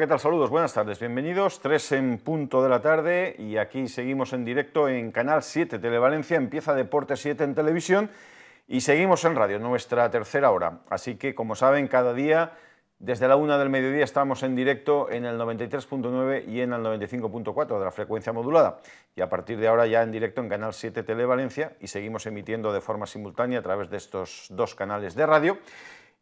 ¿qué tal? Saludos, buenas tardes, bienvenidos. 3 en punto de la tarde y aquí seguimos en directo en Canal 7 Televalencia. Empieza Deporte 7 en televisión y seguimos en radio, nuestra tercera hora. Así que, como saben, cada día desde la una del mediodía estamos en directo en el 93.9 y en el 95.4 de la frecuencia modulada. Y a partir de ahora ya en directo en Canal 7 Televalencia y seguimos emitiendo de forma simultánea a través de estos dos canales de radio.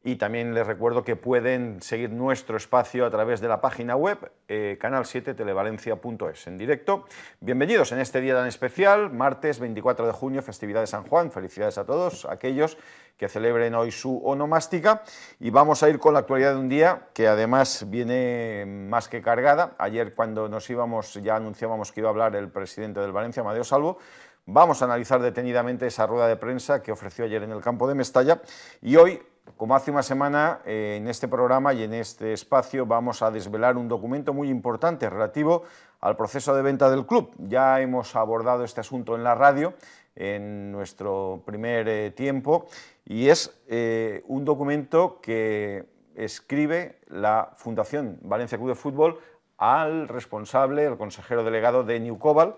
Y también les recuerdo que pueden seguir nuestro espacio a través de la página web eh, canal7televalencia.es en directo. Bienvenidos en este día tan especial, martes 24 de junio, festividad de San Juan. Felicidades a todos aquellos que celebren hoy su onomástica. Y vamos a ir con la actualidad de un día que además viene más que cargada. Ayer cuando nos íbamos ya anunciábamos que iba a hablar el presidente del Valencia, ...Madeo Salvo. Vamos a analizar detenidamente esa rueda de prensa que ofreció ayer en el campo de Mestalla y hoy como hace una semana, eh, en este programa y en este espacio vamos a desvelar un documento muy importante relativo al proceso de venta del club. Ya hemos abordado este asunto en la radio en nuestro primer eh, tiempo y es eh, un documento que escribe la Fundación Valencia Club de Fútbol al responsable, el consejero delegado de Newcobal,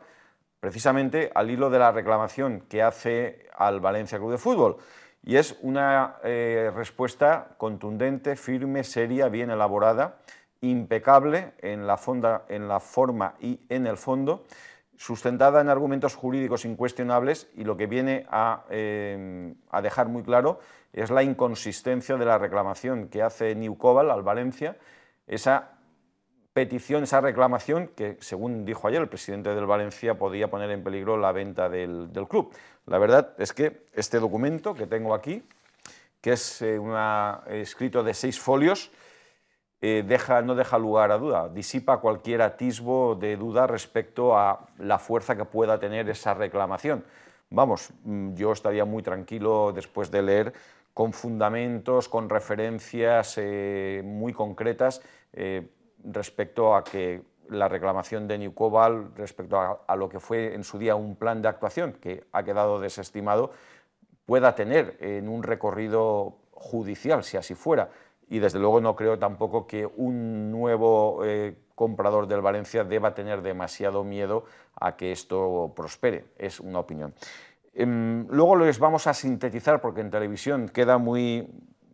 precisamente al hilo de la reclamación que hace al Valencia Club de Fútbol. Y es una eh, respuesta contundente, firme, seria, bien elaborada, impecable en la, en la forma y en el fondo, sustentada en argumentos jurídicos incuestionables y lo que viene a, eh, dejar muy claro es la inconsistencia de la reclamación que hace Newcobal al Valencia, esa petición, esa reclamación que, según dijo ayer el presidente del Valencia, podía poner en peligro la venta del, club. La verdad es que este documento que tengo aquí, que es eh, escrito de seis folios, eh, deja, no deja lugar a duda, disipa cualquier atisbo de duda respecto a la fuerza que pueda tener esa reclamación. Vamos, mm, yo estaría muy tranquilo después de leer con fundamentos, con referencias eh, muy concretas, respecto a que la reclamación de New respecto a, lo que fue en su día un plan de actuación que ha quedado desestimado pueda tener en un recorrido judicial, si así fuera. Y desde luego no creo tampoco que un nuevo eh, comprador del Valencia deba tener demasiado miedo a que esto prospere. Es una opinión. Em, luego les vamos a sintetizar porque en televisión queda muy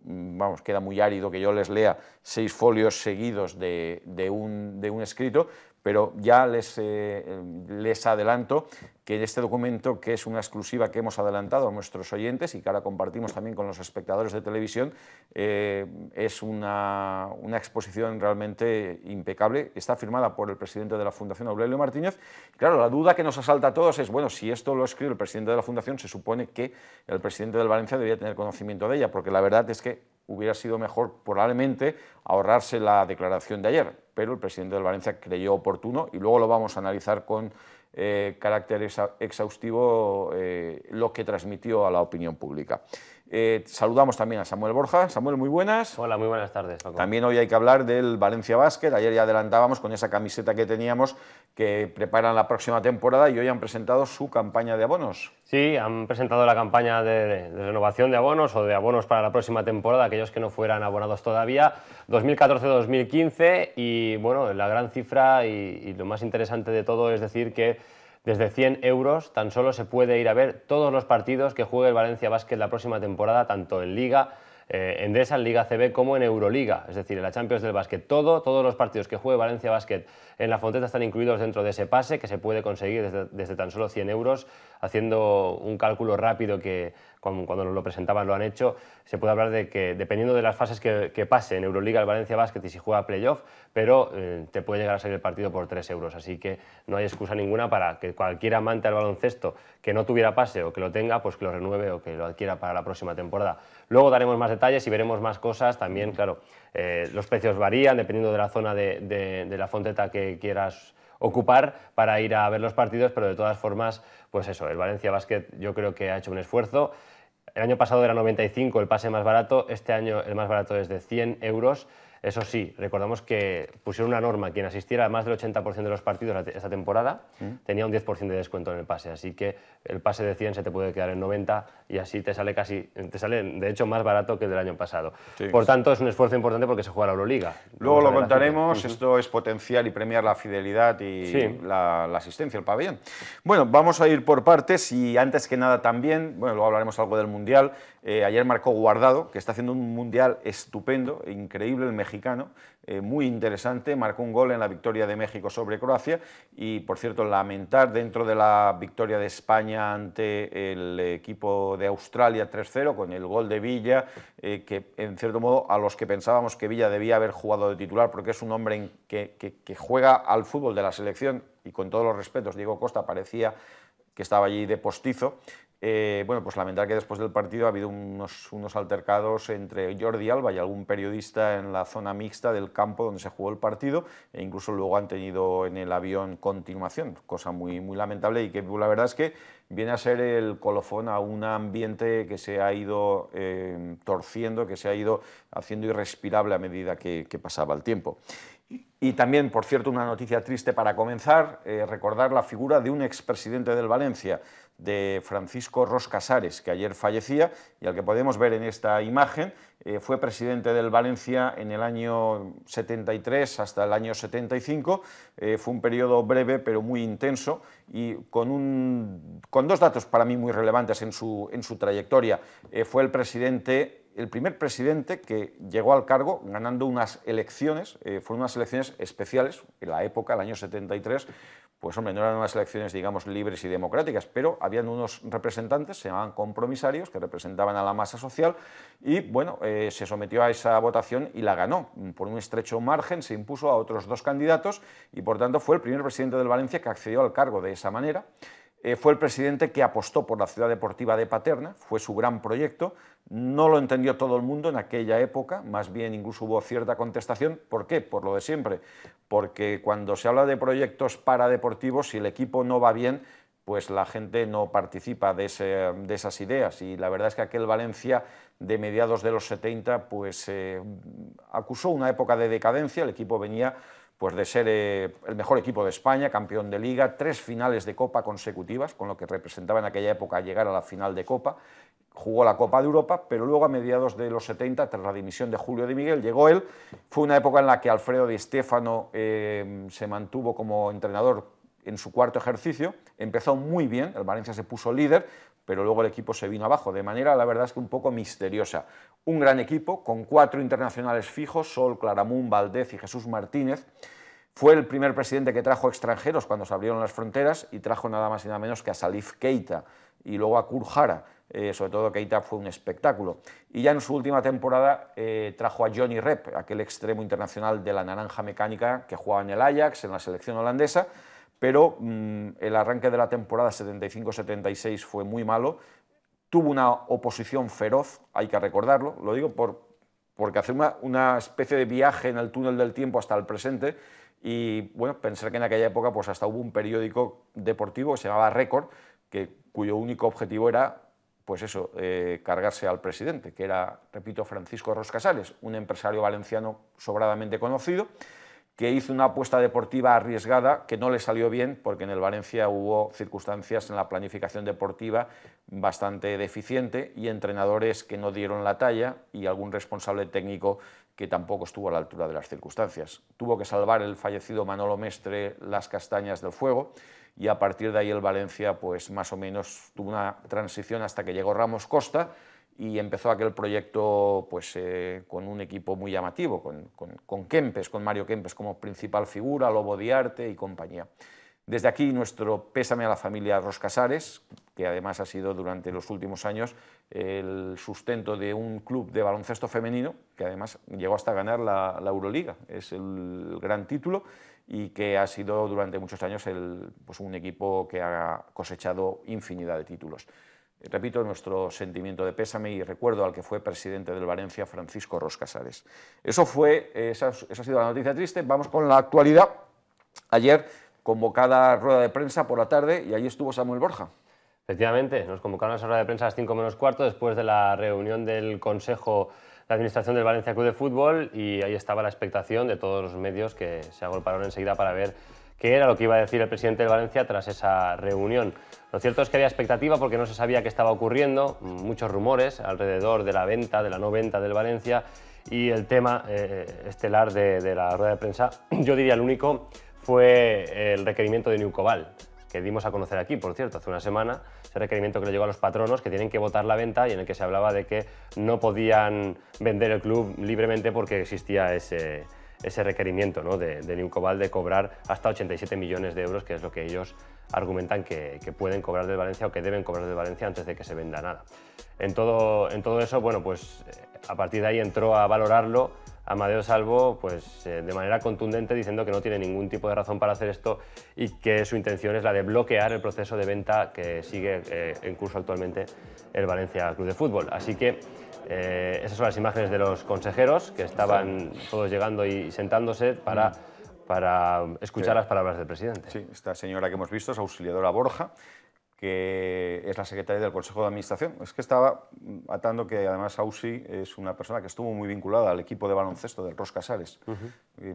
Mm, vamos, queda muy árido que yo les lea seis folios seguidos de, de un escrito, pero ya les, eh, les adelanto que este documento, que es una exclusiva que hemos adelantado a nuestros oyentes y que ahora compartimos también con los espectadores de televisión, eh, es una, una, exposición realmente impecable. Está firmada por el presidente de la Fundación, Aurelio Martínez. Claro, la duda que nos asalta a todos es, bueno, si esto lo escribe el presidente de la Fundación, se supone que el presidente del Valencia debía tener conocimiento de ella, porque la verdad es que hubiera sido mejor probablemente ahorrarse la declaración de ayer, pero el presidente del Valencia creyó oportuno y luego lo vamos a analizar con eh, carácter exhaustivo eh, lo que transmitió a la opinión pública. Eh, saludamos también a Samuel Borja. Samuel, muy buenas. Hola, muy buenas tardes. También hoy hay que hablar del Valencia Básquet, Ayer ya adelantábamos con esa camiseta que teníamos que preparan la próxima temporada y hoy han presentado su campaña de abonos. Sí, han presentado la campaña de, renovación de abonos o de abonos para la próxima temporada, aquellos que no fueran abonados todavía, 2014-2015. Y bueno, la gran cifra y lo más interesante de todo es decir que desde 100 euros tan solo se puede ir a ver todos los partidos que juegue el Valencia Basket la próxima temporada, tanto en Liga, en eh, Endesa, en Liga CB, como en Euroliga, es decir, en la Champions del Básquet. Todo, todos los partidos que juegue Valencia Basket en la Fonteta están incluidos dentro de ese pase que se puede conseguir desde, desde tan solo 100 euros, haciendo un cálculo rápido que cuando nos lo presentaban lo han hecho, se puede hablar de que dependiendo de las fases que, pase en Euroliga el Valencia Basket y si juega playoff, pero eh, te puede llegar a salir el partido por 3 euros. Así que no hay excusa ninguna para que cualquier amante al baloncesto que no tuviera pase o que lo tenga, pues que lo renueve o que lo adquiera para la próxima temporada. Luego daremos más detalles y veremos más cosas. También, claro, eh, los precios varían dependiendo de la zona de, de la fonteta que quieras ocupar para ir a ver los partidos, pero de todas formas, pues eso, el Valencia Basket yo creo que ha hecho un esfuerzo. El año pasado era 95 el pase más barato, este año el más barato es de 100 euros. Eso sí, recordamos que pusieron una norma, quien asistiera a más del 80% de los partidos esta temporada mm. tenía un 10% de descuento en el pase, así que el pase de 100 se te puede quedar en 90 y así te sale casi, te sale de hecho más barato que el del año pasado. Por tanto, es un esfuerzo importante porque se juega la Euroliga. Luego lo contaremos, esto es potenciar y premiar la fidelidad y la, asistencia al pabellón. Bueno, vamos a ir por partes y antes que nada también, bueno, luego hablaremos algo del Mundial, eh, ayer marcó Guardado, que está haciendo un mundial estupendo, increíble el mexicano, eh, muy interesante, marcó un gol en la victoria de México sobre Croacia y, por cierto, lamentar dentro de la victoria de España ante el equipo de Australia 3-0 con el gol de Villa, eh, que en cierto modo a los que pensábamos que Villa debía haber jugado de titular porque es un hombre que, que juega al fútbol de la selección y con todos los respetos, Diego Costa parecía que estaba allí de postizo, eh, bueno, pues lamentar que después del partido ha habido unos, altercados entre Jordi Alba y algún periodista en la zona mixta del campo donde se jugó el partido e incluso luego han tenido en el avión continuación, cosa muy, muy lamentable y que pues, la verdad es que viene a ser el colofón a un ambiente que se ha ido em, torciendo, que se ha ido haciendo irrespirable a medida que, pasaba el tiempo. Y también, por cierto, una noticia triste para comenzar, eh, recordar la figura de un expresidente del Valencia, de Francisco Ros Casares, que ayer fallecía y al que podemos ver en esta imagen. Eh, fue presidente del Valencia en el año 73 hasta el año 75. Eh, fue un periodo breve pero muy intenso y con, con dos datos para mí muy relevantes en su, en su trayectoria. Eh, fue el presidente el primer presidente que llegó al cargo ganando unas elecciones, fueron unas elecciones especiales, en la época, el año 73, pues hombre, no eran unas elecciones, digamos, libres y democráticas, pero habían unos representantes, se llamaban compromisarios, que representaban a la masa social, y bueno, eh, se sometió a esa votación y la ganó. Por un estrecho margen se impuso a otros dos candidatos y por tanto fue el primer presidente del Valencia que accedió al cargo de esa manera. Eh, fue el presidente que apostó por la ciudad deportiva de Paterna, fue su gran proyecto, no lo entendió todo el mundo en aquella época, más bien incluso hubo cierta contestación. ¿Por qué? Por lo de siempre, porque cuando se habla de proyectos para deportivos, si el equipo no va bien, pues la gente no participa de, esas ideas. Y la verdad es que aquel Valencia de mediados de los 70 pues, eh, acusó una época de decadencia, el equipo venía pues de ser eh, el mejor equipo de España, campeón de liga, tres finales de Copa consecutivas, con lo que representaba en aquella época llegar a la final de Copa. Jugó la Copa de Europa, pero luego a mediados de los 70, tras la dimisión de Julio de Miguel, llegó él. Fue una época en la que Alfredo Di Stéfano eh, se mantuvo como entrenador en su cuarto ejercicio. Empezó muy bien, el Valencia se puso líder, pero luego el equipo se vino abajo, de manera, la verdad es que un poco misteriosa. Un gran equipo, con cuatro internacionales fijos, Sol, Claramún, Valdez y Jesús Martínez. Fue el primer presidente que trajo extranjeros cuando se abrieron las fronteras y trajo nada más y nada menos que a Salif Keita y luego a Kurjara. Eh, sobre todo Keita fue un espectáculo. Y ya en su última temporada eh, trajo a Johnny Rep, aquel extremo internacional de la naranja mecánica que jugaba en el Ajax, en la selección holandesa, pero mm, el arranque de la temporada 75-76 fue muy malo. Tuvo una oposición feroz, hay que recordarlo, lo digo porque hace una, especie de viaje en el túnel del tiempo hasta el presente y bueno, pensar que en aquella época pues hasta hubo un periódico deportivo que se llamaba Récord, cuyo único objetivo era pues eso, eh, cargarse al presidente, que era, repito, Francisco Roscasales, un empresario valenciano sobradamente conocido, que hizo una apuesta deportiva arriesgada que no le salió bien porque en el Valencia hubo circunstancias en la planificación deportiva bastante deficiente y entrenadores que no dieron la talla y algún responsable técnico que tampoco estuvo a la altura de las circunstancias. Tuvo que salvar el fallecido Manolo Mestre las castañas del fuego y a partir de ahí el Valencia pues más o menos tuvo una transición hasta que llegó Ramos Costa y empezó aquel proyecto pues, eh, con un equipo muy llamativo, con, con, Mario Kempes como principal figura, Lobo de Arte y compañía. Desde aquí nuestro pésame a la familia Roscasares, que además ha sido durante los últimos años el sustento de un club de baloncesto femenino, que además llegó hasta ganar la, Euroliga, es el gran título, y que ha sido durante muchos años pues, un equipo que ha cosechado infinidad de títulos repito, nuestro sentimiento de pésame y recuerdo al que fue presidente del Valencia, Francisco Roscasares. Eso fue, esa, ha sido la noticia triste. Vamos con la actualidad. Ayer convocada rueda de prensa por la tarde y ahí estuvo Samuel Borja. Efectivamente, nos convocaron a esa rueda de prensa a las 5 menos cuarto después de la reunión del Consejo de Administración del Valencia Club de Fútbol y ahí estaba la expectación de todos los medios que se agolparon enseguida para ver que era lo que iba a decir el presidente de Valencia tras esa reunión. Lo cierto es que había expectativa porque no se sabía qué estaba ocurriendo, muchos rumores alrededor de la venta, de la no venta del Valencia y el tema eh, estelar de, la rueda de prensa, yo diría el único, fue el requerimiento de Newcobal que dimos a conocer aquí, por cierto, hace una semana, ese requerimiento que le llegó a los patronos que tienen que votar la venta y en el que se hablaba de que no podían vender el club libremente porque existía ese, ese requerimiento de, de de cobrar hasta 87 millones de euros, que es lo que ellos argumentan que, pueden cobrar de Valencia o que deben cobrar de Valencia antes de que se venda nada. En todo, en todo eso, bueno, pues eh, a partir de ahí entró a valorarlo Amadeo Salvo pues, eh, de manera contundente diciendo que no tiene ningún tipo de razón para hacer esto y que su intención es la de bloquear el proceso de venta que sigue eh, en curso actualmente el Valencia Club de Fútbol. Así que eh, esas son las imágenes de los consejeros que estaban todos llegando y sentándose para, mm. escuchar las palabras del presidente. Sí, esta señora que hemos visto es auxiliadora Borja, que es la secretaria del Consejo de Administración. Es que estaba mm, atando que además Ausi es una persona que estuvo muy vinculada al equipo de baloncesto del Ros Casares,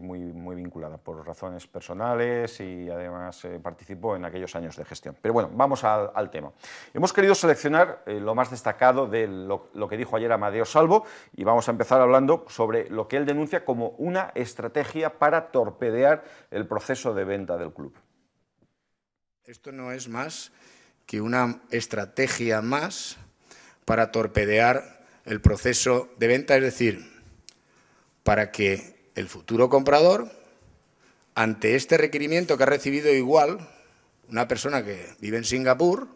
muy, muy vinculada por razones personales y además eh, participó en aquellos años de gestión. Pero bueno, vamos al, tema. Hemos querido seleccionar eh, lo más destacado de lo, lo, que dijo ayer Amadeo Salvo y vamos a empezar hablando sobre lo que él denuncia como una estrategia para torpedear el proceso de venta del club. Esto no es más que una estrategia más para torpedear el proceso de venta, es decir, para que el futuro comprador, ante este requerimiento que ha recibido igual una persona que vive en Singapur,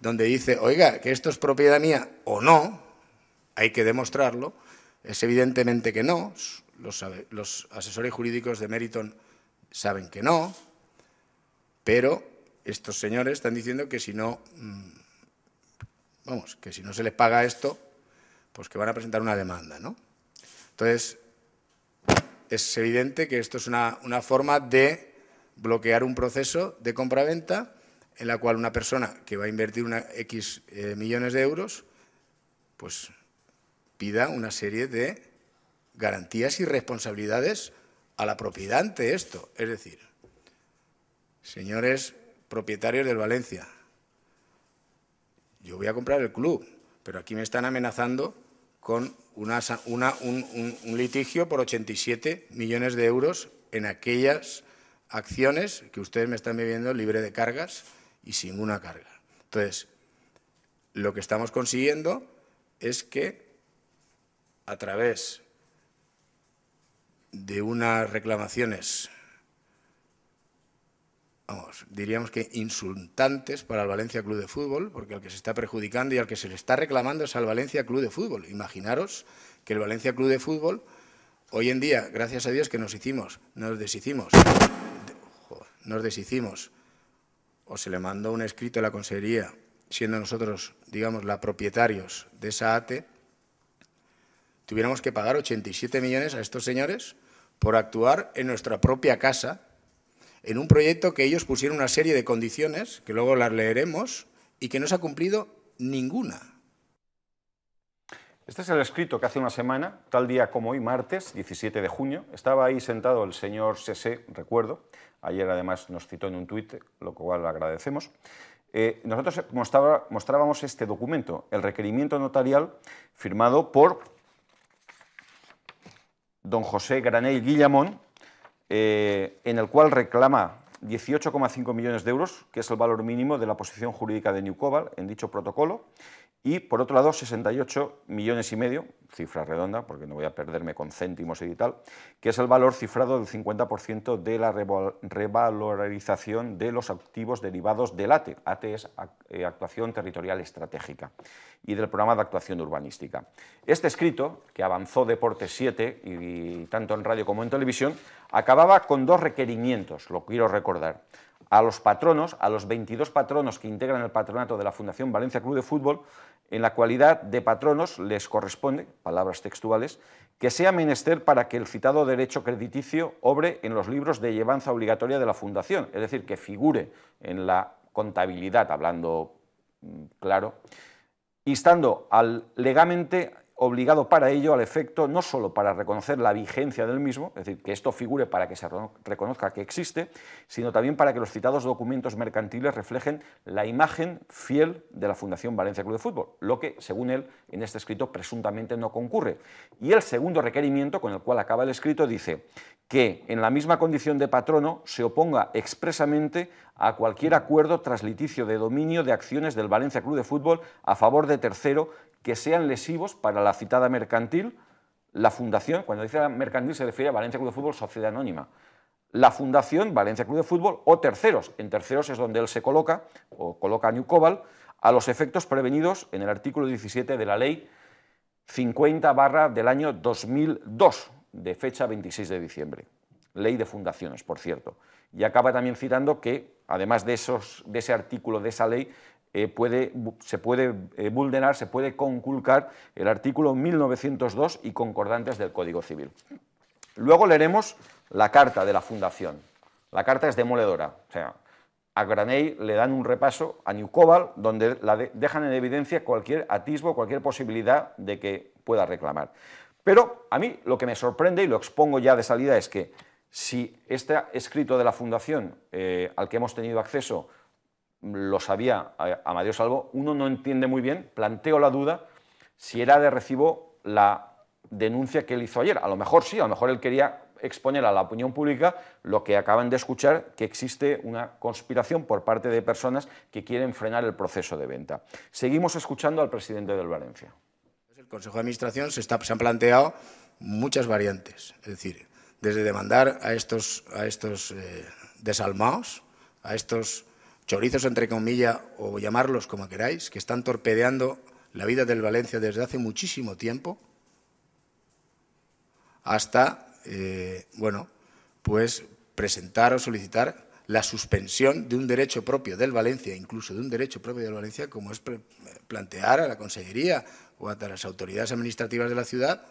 donde dice, oiga, que esto es propiedad mía o no, hay que demostrarlo, es evidentemente que no, los, asesores jurídicos de Meriton saben que no, pero estos señores están diciendo que si no, mm, vamos, que si no se les paga esto, pues que van a presentar una demanda, ¿no? Entonces, es evidente que esto es una, forma de bloquear un proceso de compraventa en la cual una persona que va a invertir una X eh, millones de euros, pues pida una serie de garantías y responsabilidades a la propiedad ante esto. Es decir, señores propietarios del Valencia. Yo voy a comprar el club, pero aquí me están amenazando con un, un litigio por 87 millones de euros en aquellas acciones que ustedes me están viviendo libre de cargas y sin una carga. Entonces, lo que estamos consiguiendo es que a través de unas reclamaciones vamos, diríamos que insultantes para el Valencia Club de Fútbol, porque al que se está perjudicando y al que se le está reclamando es al Valencia Club de Fútbol. Imaginaros que el Valencia Club de Fútbol, hoy en día, gracias a Dios que nos hicimos, nos deshicimos, nos deshicimos, o se le mandó un escrito a la Consejería, siendo nosotros, digamos, la propietarios de esa ATE, tuviéramos que pagar 87 millones a estos señores por actuar en nuestra propia casa en un proyecto que ellos pusieron una serie de condiciones, que luego las leeremos, y que no se ha cumplido ninguna. Este es el escrito que hace una semana, tal día como hoy, martes 17 de junio, estaba ahí sentado el señor Sese, recuerdo, ayer además nos citó en un tuit, lo cual agradecemos. Eh, nosotros mostrábamos este documento, el requerimiento notarial firmado por don José Granel Guillamón, eh, en el cual reclama 18,5 millones de euros, que es el valor mínimo de la posición jurídica de Newcobal en dicho protocolo, y por otro lado, 68 millones y medio, cifra redonda, porque no voy a perderme con céntimos y tal, que es el valor cifrado del 50% de la revalorización de los activos derivados del ATE. ATE es eh, Actuación Territorial Estratégica y del Programa de Actuación Urbanística. Este escrito, que avanzó Deporte 7 y tanto en radio como en televisión, acababa con dos requerimientos, lo quiero recordar a los patronos, a los 22 patronos que integran el patronato de la Fundación Valencia Club de Fútbol, en la cualidad de patronos les corresponde, palabras textuales, que sea menester para que el citado derecho crediticio obre en los libros de llevanza obligatoria de la Fundación, es decir, que figure en la contabilidad, hablando mm, claro, instando al legamente obligado para ello al efecto no solo para reconocer la vigencia del mismo, es decir, que esto figure para que se reconozca que existe, sino también para que los citados documentos mercantiles reflejen la imagen fiel de la Fundación Valencia Club de Fútbol, lo que, según él, en este escrito presuntamente no concurre. Y el segundo requerimiento con el cual acaba el escrito dice que en la misma condición de patrono se oponga expresamente a cualquier acuerdo tras de dominio de acciones del Valencia Club de Fútbol a favor de tercero que sean lesivos para la citada mercantil, la fundación, cuando dice mercantil se refiere a Valencia Club de Fútbol Sociedad Anónima, la fundación Valencia Club de Fútbol o terceros, en terceros es donde él se coloca, o coloca a New Cobal, a los efectos prevenidos en el artículo 17 de la ley 50 barra del año 2002, de fecha 26 de diciembre. Ley de fundaciones, por cierto. Y acaba también citando que, además de, esos, de ese artículo, de esa ley, eh, se puede eh, vulnerar, se puede conculcar el artículo 1902 y concordantes del Código Civil. Luego leeremos la carta de la Fundación. La carta es demoledora. O sea, a Graney le dan un repaso a Newcobal, donde la dejan en evidencia cualquier atisbo, cualquier posibilidad de que pueda reclamar. Pero a mí lo que me sorprende, y lo expongo ya de salida, es que si este escrito de la Fundación eh, al que hemos tenido acceso lo sabía Amadeo Salvo, uno no entiende muy bien, planteo la duda, si era de recibo la denuncia que él hizo ayer. A lo mejor sí, a lo mejor él quería exponer a la opinión pública lo que acaban de escuchar, que existe una conspiración por parte de personas que quieren frenar el proceso de venta. Seguimos escuchando al presidente del Valencia. El Consejo de Administración se, han planteado muchas variantes, es decir, desde demandar a estos, a estos eh, desalmados, a estos chorizos entre comillas o llamarlos como queráis, que están torpedeando la vida del Valencia desde hace muchísimo tiempo, hasta, eh, bueno, pues presentar o solicitar la suspensión de un derecho propio del Valencia, incluso de un derecho propio del Valencia, como es plantear a la Consellería o a las autoridades administrativas de la ciudad,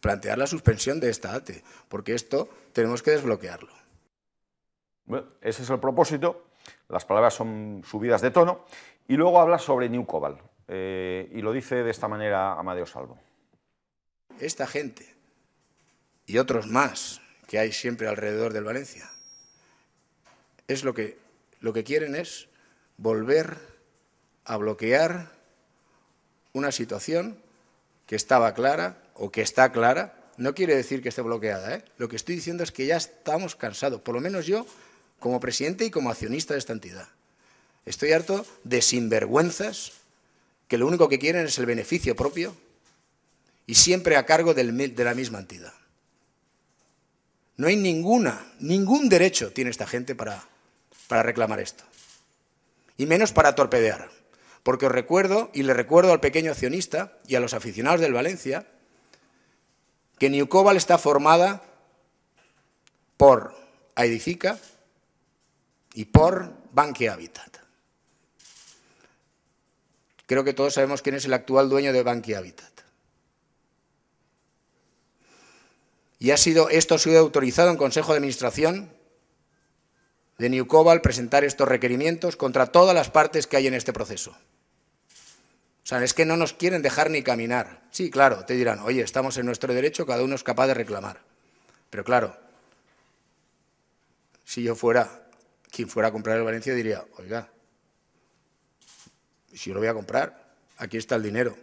plantear la suspensión de esta ATE, porque esto tenemos que desbloquearlo. ese es el propósito, las palabras son subidas de tono, y luego habla sobre Newcobal eh, y lo dice de esta manera Amadeo Salvo. Esta gente y otros más que hay siempre alrededor del Valencia, es lo que, lo que quieren es volver a bloquear una situación que estaba clara o que está clara. No quiere decir que esté bloqueada. ¿eh? Lo que estoy diciendo es que ya estamos cansados. Por lo menos yo como presidente y como accionista de esta entidad. Estoy harto de sinvergüenzas que lo único que quieren es el beneficio propio y siempre a cargo de la misma entidad. No hay ninguna, ningún derecho tiene esta gente para, para reclamar esto. Y menos para torpedear. Porque os recuerdo, y le recuerdo al pequeño accionista y a los aficionados del Valencia, que Newcobal está formada por Aedifica, y por Banque Habitat. Creo que todos sabemos quién es el actual dueño de Banque Habitat. Y ha sido, esto ha sido autorizado en Consejo de Administración de Newcobal presentar estos requerimientos contra todas las partes que hay en este proceso. O sea, es que no nos quieren dejar ni caminar. Sí, claro, te dirán, oye, estamos en nuestro derecho, cada uno es capaz de reclamar. Pero claro, si yo fuera quien fuera a comprar el Valencia diría, oiga, si yo lo voy a comprar, aquí está el dinero.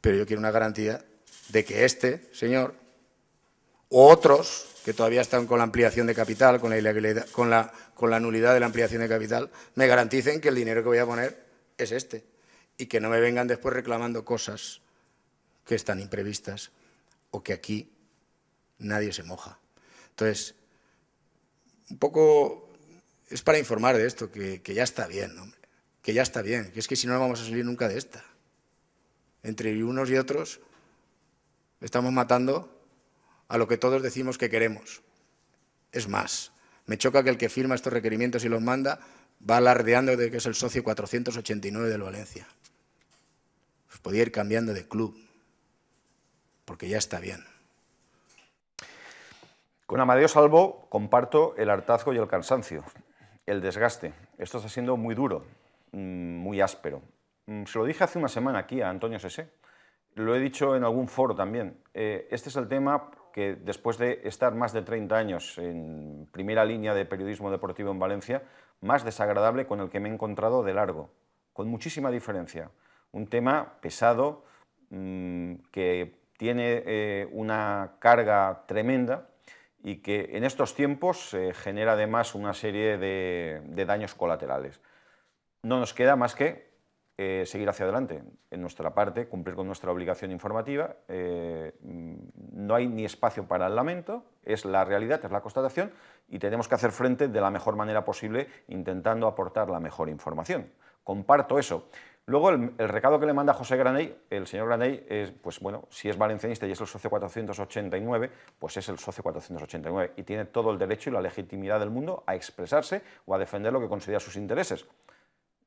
Pero yo quiero una garantía de que este señor o otros que todavía están con la ampliación de capital, con la, con la, con la nulidad de la ampliación de capital, me garanticen que el dinero que voy a poner es este y que no me vengan después reclamando cosas que están imprevistas o que aquí nadie se moja. Entonces, un poco es para informar de esto, que, ya está bien, que ya está bien, que es que si no, vamos a salir nunca de esta. Entre unos y otros estamos matando a lo que todos decimos que queremos. Es más, me choca que el que firma estos requerimientos y los manda va alardeando de que es el socio 489 del Valencia. Pues podía ir cambiando de club, porque ya está bien. Con Amadeo Salvo comparto el hartazgo y el cansancio, el desgaste. Esto está siendo muy duro, mm, muy áspero. Mm, se lo dije hace una semana aquí a Antonio Sese. Lo he dicho en algún foro también. Eh, este es el tema que después de estar más de 30 años en primera línea de periodismo deportivo en Valencia, más desagradable con el que me he encontrado de largo, con muchísima diferencia. Un tema pesado, mm, que tiene eh, una carga tremenda y que en estos tiempos genera además una serie de, daños colaterales. No nos queda más que eh, seguir hacia adelante en nuestra parte, cumplir con nuestra obligación informativa. Eh, no hay ni espacio para el lamento, es la realidad, es la constatación y tenemos que hacer frente de la mejor manera posible intentando aportar la mejor información. Comparto eso. Luego, el, recado que le manda José Graney, el señor Graney, es, pues bueno, si es valencianista y es el socio 489, pues es el socio 489 y tiene todo el derecho y la legitimidad del mundo a expresarse o a defender lo que considera sus intereses.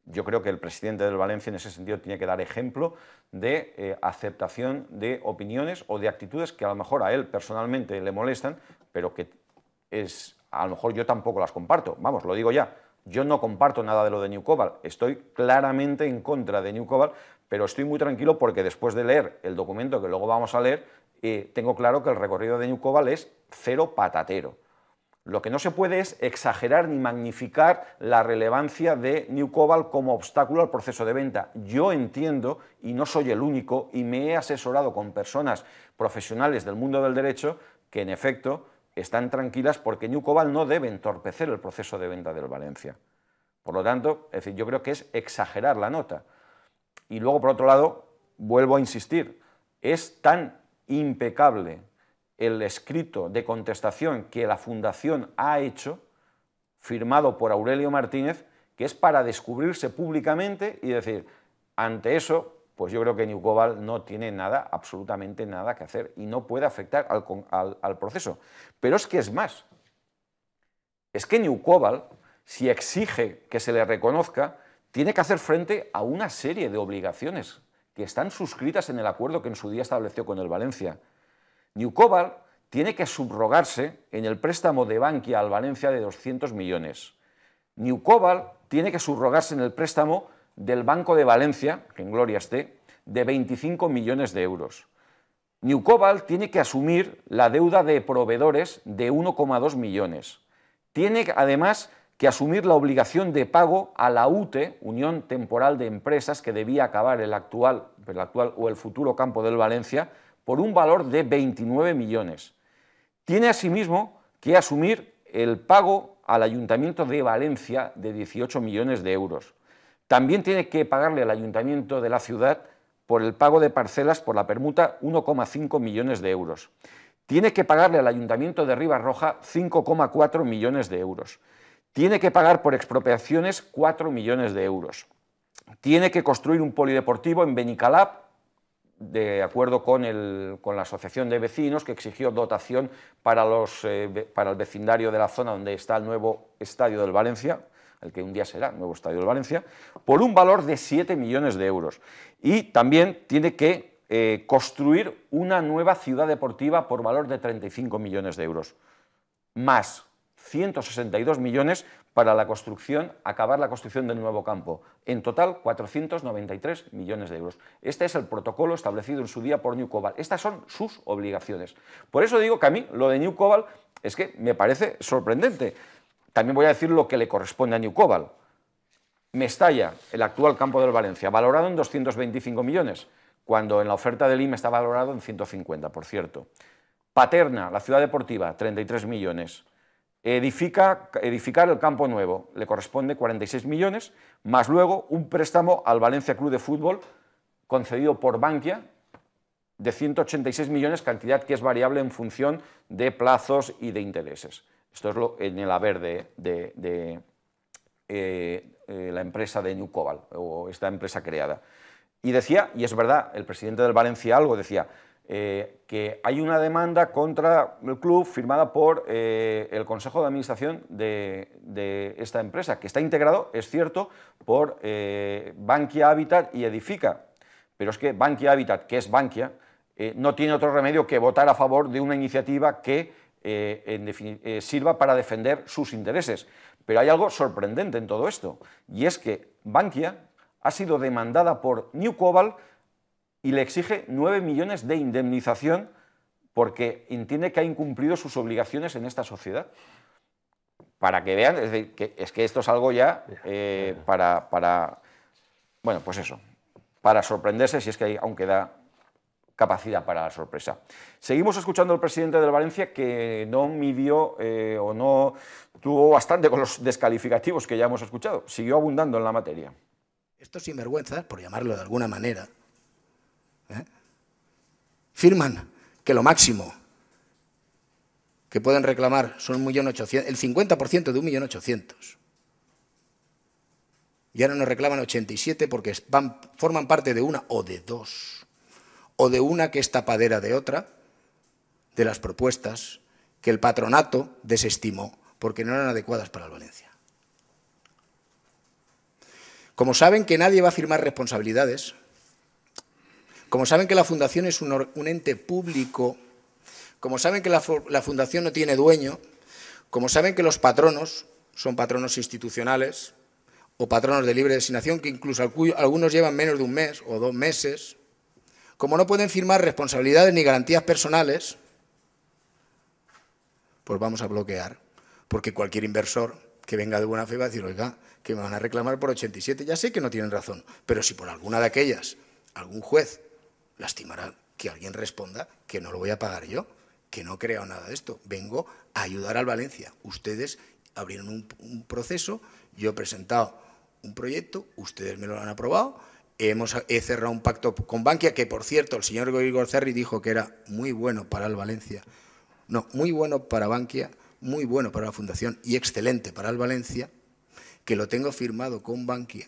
Yo creo que el presidente del Valencia en ese sentido tiene que dar ejemplo de eh, aceptación de opiniones o de actitudes que a lo mejor a él personalmente le molestan, pero que es, a lo mejor yo tampoco las comparto. Vamos, lo digo ya yo no comparto nada de lo de New estoy claramente en contra de New pero estoy muy tranquilo porque después de leer el documento que luego vamos a leer, eh, tengo claro que el recorrido de New es cero patatero. Lo que no se puede es exagerar ni magnificar la relevancia de New como obstáculo al proceso de venta. Yo entiendo, y no soy el único, y me he asesorado con personas profesionales del mundo del derecho, que en efecto están tranquilas porque New no debe entorpecer el proceso de venta del Valencia. Por lo tanto, es decir, yo creo que es exagerar la nota. Y luego, por otro lado, vuelvo a insistir, es tan impecable el escrito de contestación que la Fundación ha hecho, firmado por Aurelio Martínez, que es para descubrirse públicamente y decir, ante eso pues yo creo que New no tiene nada, absolutamente nada que hacer y no puede afectar al, proceso. Pero es que es más, es que New si exige que se le reconozca, tiene que hacer frente a una serie de obligaciones que están suscritas en el acuerdo que en su día estableció con el Valencia. New tiene que subrogarse en el préstamo de Bankia al Valencia de 200 millones. New tiene que subrogarse en el préstamo del Banco de Valencia, que en gloria esté, de 25 millones de euros. New tiene que asumir la deuda de proveedores de 1,2 millones. Tiene además que asumir la obligación de pago a la UTE, Unión Temporal de Empresas, que debía acabar el actual, el actual o el futuro campo del Valencia, por un valor de 29 millones. Tiene asimismo que asumir el pago al Ayuntamiento de Valencia de 18 millones de euros. También tiene que pagarle al ayuntamiento de la ciudad por el pago de parcelas por la permuta 1,5 millones de euros. Tiene que pagarle al ayuntamiento de Ribarroja 5,4 millones de euros. Tiene que pagar por expropiaciones 4 millones de euros. Tiene que construir un polideportivo en Benicalap de acuerdo con, la asociación de vecinos que exigió dotación eh, para el vecindario de la zona donde está el nuevo estadio del Valencia, el que un día será el nuevo estadio de Valencia, por un valor de 7 millones de euros. Y también tiene que eh, construir una nueva ciudad deportiva por valor de 35 millones de euros, más 162 millones para la construcción, acabar la construcción del nuevo campo. En total, 493 millones de euros. Este es el protocolo establecido en su día por New Cobalt. Estas son sus obligaciones. Por eso digo que a mí lo de New Cobalt es que me parece sorprendente. También voy a decir lo que le corresponde a Newcobal. Mestalla, el actual campo del Valencia, valorado en 225 millones, cuando en la oferta del IME está valorado en 150, por cierto. Paterna, la ciudad deportiva, 33 millones. edificar el campo nuevo, le corresponde 46 millones, más luego un préstamo al Valencia Club de Fútbol concedido por Bankia de 186 millones, cantidad que es variable en función de plazos y de intereses. Esto es lo, en el haber de, eh, eh, la empresa de New o esta empresa creada. Y decía, y es verdad, el presidente del Valencia algo decía, eh, que hay una demanda contra el club firmada por el Consejo de Administración de, esta empresa, que está integrado, es cierto, por Bankia Habitat y Edifica. Pero es que Bankia Habitat, que es Bankia, no tiene otro remedio que votar a favor de una iniciativa que eh, eh, sirva para defender sus intereses. Pero hay algo sorprendente en todo esto, y es que Bankia ha sido demandada por New Cobalt y le exige 9 millones de indemnización porque entiende que ha incumplido sus obligaciones en esta sociedad. Para que vean, es, que, es que esto es algo ya eh, para, para, bueno, pues eso, para sorprenderse si es que aún queda capacidad para la sorpresa. Seguimos escuchando al presidente del Valencia que no midió eh, o no tuvo bastante con los descalificativos que ya hemos escuchado, siguió abundando en la materia. Estos sinvergüenzas, por llamarlo de alguna manera, ¿eh? firman que lo máximo que pueden reclamar son 1.800.000, el 50% de 1.800.000. Y ahora nos reclaman 87 porque forman parte de una o de dos o de una que es tapadera de otra, de las propuestas que el patronato desestimó porque no eran adecuadas para el Valencia. Como saben que nadie va a firmar responsabilidades, como saben que la fundación es un, ente público, como saben que la fundación no tiene dueño, como saben que los patronos son patronos institucionales o patronos de libre designación, que incluso algunos llevan menos de un mes o dos meses, como no pueden firmar responsabilidades ni garantías personales, pues vamos a bloquear. Porque cualquier inversor que venga de buena fe va a decir, oiga, que me van a reclamar por 87, ya sé que no tienen razón, pero si por alguna de aquellas algún juez lastimará que alguien responda que no lo voy a pagar yo, que no creo nada de esto, vengo a ayudar al Valencia. Ustedes abrieron un proceso, yo he presentado un proyecto, ustedes me lo han aprobado, Hemos, he cerrado un pacto con Bankia, que por cierto, el señor Igor Cerri dijo que era muy bueno para el Valencia. No, muy bueno para Bankia, muy bueno para la Fundación y excelente para el Valencia, que lo tengo firmado con Bankia,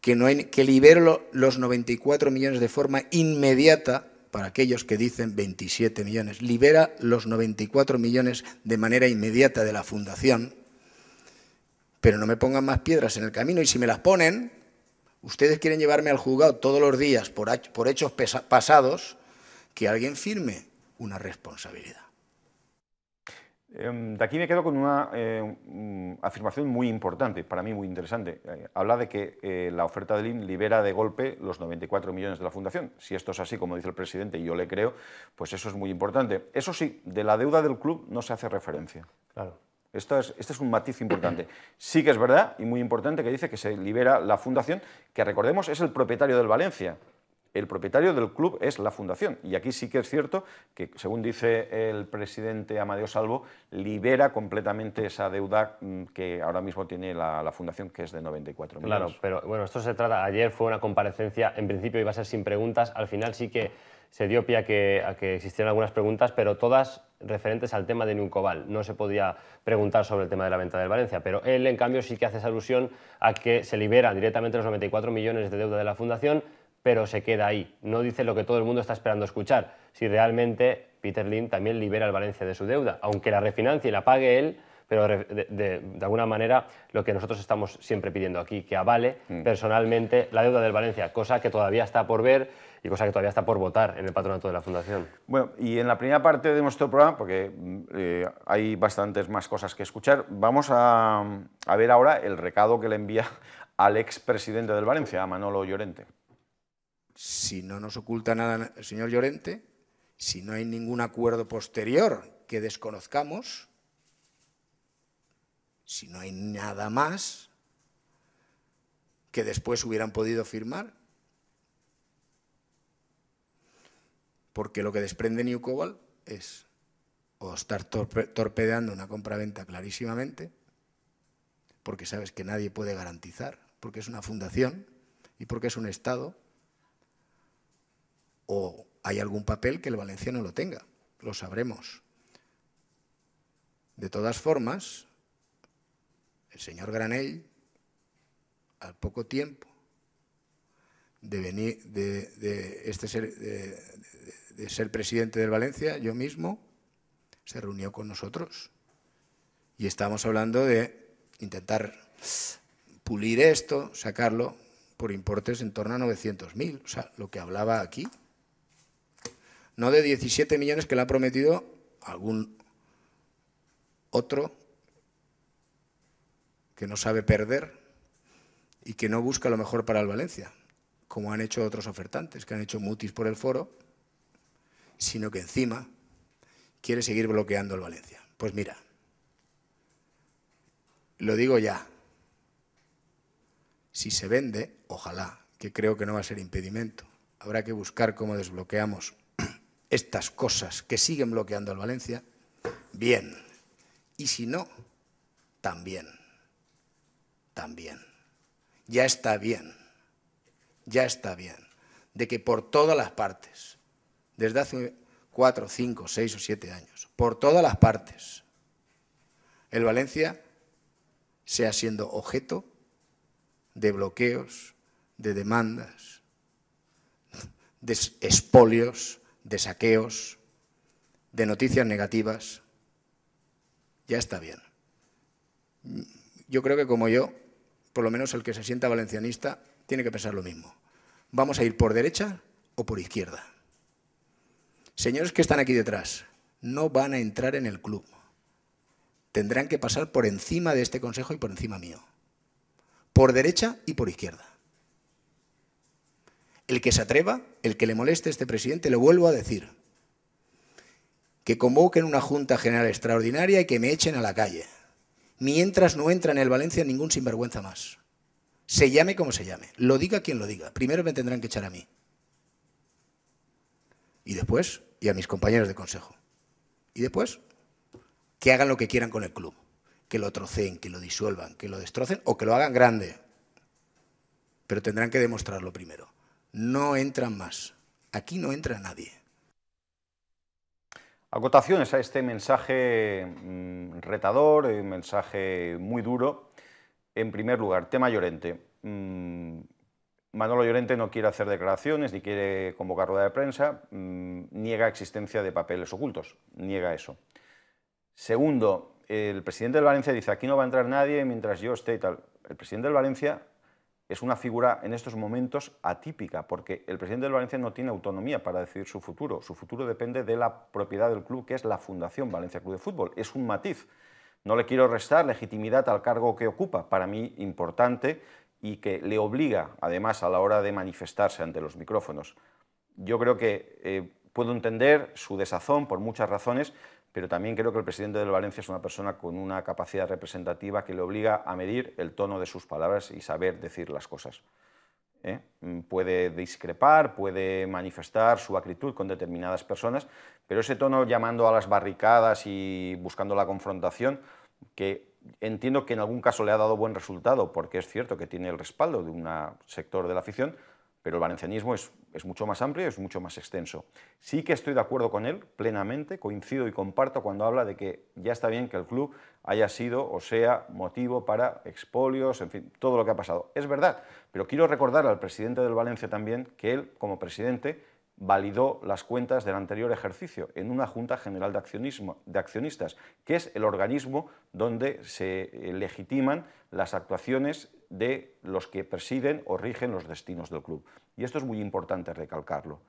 que, no hay, que libero los 94 millones de forma inmediata para aquellos que dicen 27 millones. Libera los 94 millones de manera inmediata de la Fundación, pero no me pongan más piedras en el camino y si me las ponen, ustedes quieren llevarme al juzgado todos los días por, hechos pasados, que alguien firme una responsabilidad. Em, de aquí me quedo con una eh, mm, afirmación muy importante, para mí muy interesante. Eh, habla de que eh, la oferta del IN libera de golpe los 94 millones de la Fundación. Si esto es así, como dice el presidente, y yo le creo, pues eso es muy importante. Eso sí, de la deuda del club no se hace referencia. Claro. Esto es, este es un matiz importante. Sí que es verdad y muy importante que dice que se libera la fundación, que recordemos es el propietario del Valencia. El propietario del club es la fundación. Y aquí sí que es cierto que, según dice el presidente Amadeo Salvo, libera completamente esa deuda mm, que ahora mismo tiene la, la fundación, que es de 94 millones. Claro, pero bueno, esto se trata. Ayer fue una comparecencia, en principio iba a ser sin preguntas, al final sí que se dio pie a que, a existieran algunas preguntas, pero todas referentes al tema de Nuncoval. No se podía preguntar sobre el tema de la venta del Valencia, pero él, en cambio, sí que hace esa alusión a que se liberan directamente los 94 millones de deuda de la Fundación, pero se queda ahí. No dice lo que todo el mundo está esperando escuchar, si realmente Peter Lynn también libera al Valencia de su deuda, aunque la refinancie y la pague él, pero de, alguna manera lo que nosotros estamos siempre pidiendo aquí, que avale mm. personalmente la deuda del Valencia, cosa que todavía está por ver y cosa que todavía está por votar en el patronato de la Fundación. Bueno, y en la primera parte de nuestro programa, porque mm, eh, hay bastantes más cosas que escuchar, vamos a, ver ahora el recado que le envía al expresidente del Valencia, a Manolo Llorente. Si no nos oculta nada el señor Llorente, si no hay ningún acuerdo posterior que desconozcamos, si no hay nada más que después hubieran podido firmar, porque lo que desprende New Cobalt es o estar torpedeando una compraventa clarísimamente, porque sabes que nadie puede garantizar, porque es una fundación y porque es un Estado, o hay algún papel que el valenciano lo tenga, lo sabremos. De todas formas, el señor Granell, al poco tiempo de venir de, este ser, de ser presidente del Valencia, yo mismo, se reunió con nosotros. Y estamos hablando de intentar pulir esto, sacarlo por importes en torno a 900.000, o sea, lo que hablaba aquí. No de 17 millones que le ha prometido algún otro que no sabe perder y que no busca lo mejor para el Valencia, como han hecho otros ofertantes, que han hecho mutis por el foro sino que encima quiere seguir bloqueando al Valencia. Pues mira, lo digo ya, si se vende, ojalá, que creo que no va a ser impedimento, habrá que buscar cómo desbloqueamos estas cosas que siguen bloqueando al Valencia, bien, y si no, también, también, ya está bien, ya está bien, de que por todas las partes, desde hace cuatro, cinco, seis o siete años, por todas las partes. El Valencia sea siendo objeto de bloqueos, de demandas, de espolios, de saqueos, de noticias negativas. Ya está bien. Yo creo que como yo, por lo menos el que se sienta valencianista, tiene que pensar lo mismo. ¿Vamos a ir por derecha o por izquierda? Señores que están aquí detrás, no van a entrar en el club. Tendrán que pasar por encima de este consejo y por encima mío. Por derecha y por izquierda. El que se atreva, el que le moleste a este presidente, le vuelvo a decir, que convoquen una Junta General Extraordinaria y que me echen a la calle. Mientras no entra en el Valencia ningún sinvergüenza más. Se llame como se llame, lo diga quien lo diga. Primero me tendrán que echar a mí. Y después, y a mis compañeros de consejo. Y después, que hagan lo que quieran con el club. Que lo troceen, que lo disuelvan, que lo destrocen o que lo hagan grande. Pero tendrán que demostrarlo primero. No entran más. Aquí no entra nadie. Acotaciones a este mensaje mm, retador, eh, un mensaje muy duro. En primer lugar, tema Llorente. Mm, Manolo Llorente no quiere hacer declaraciones, ni quiere convocar rueda de prensa, mm, niega existencia de papeles ocultos, niega eso. Segundo, el presidente del Valencia dice, aquí no va a entrar nadie mientras yo esté tal. El presidente del Valencia es una figura en estos momentos atípica, porque el presidente del Valencia no tiene autonomía para decidir su futuro. Su futuro depende de la propiedad del club, que es la Fundación Valencia Club de Fútbol. Es un matiz. No le quiero restar legitimidad al cargo que ocupa. Para mí, importante y que le obliga, además, a la hora de manifestarse ante los micrófonos. Yo creo que eh, puedo entender su desazón por muchas razones, pero también creo que el presidente del Valencia es una persona con una capacidad representativa que le obliga a medir el tono de sus palabras y saber decir las cosas. ¿eh? Puede discrepar, puede manifestar su acritud con determinadas personas, pero ese tono llamando a las barricadas y buscando la confrontación, que entiendo que en algún caso le ha dado buen resultado, porque es cierto que tiene el respaldo de un sector de la afición, pero el valencianismo es, mucho más amplio, es mucho más extenso. Sí que estoy de acuerdo con él plenamente, coincido y comparto cuando habla de que ya está bien que el club haya sido o sea motivo para expolios, en fin, todo lo que ha pasado. Es verdad, pero quiero recordar al presidente del Valencia también que él, como presidente, validó las cuentas del anterior ejercicio en una Junta General de, de Accionistas, que es el organismo donde se eh, legitiman las actuaciones de los que presiden o rigen los destinos del club. Y esto es muy importante recalcarlo.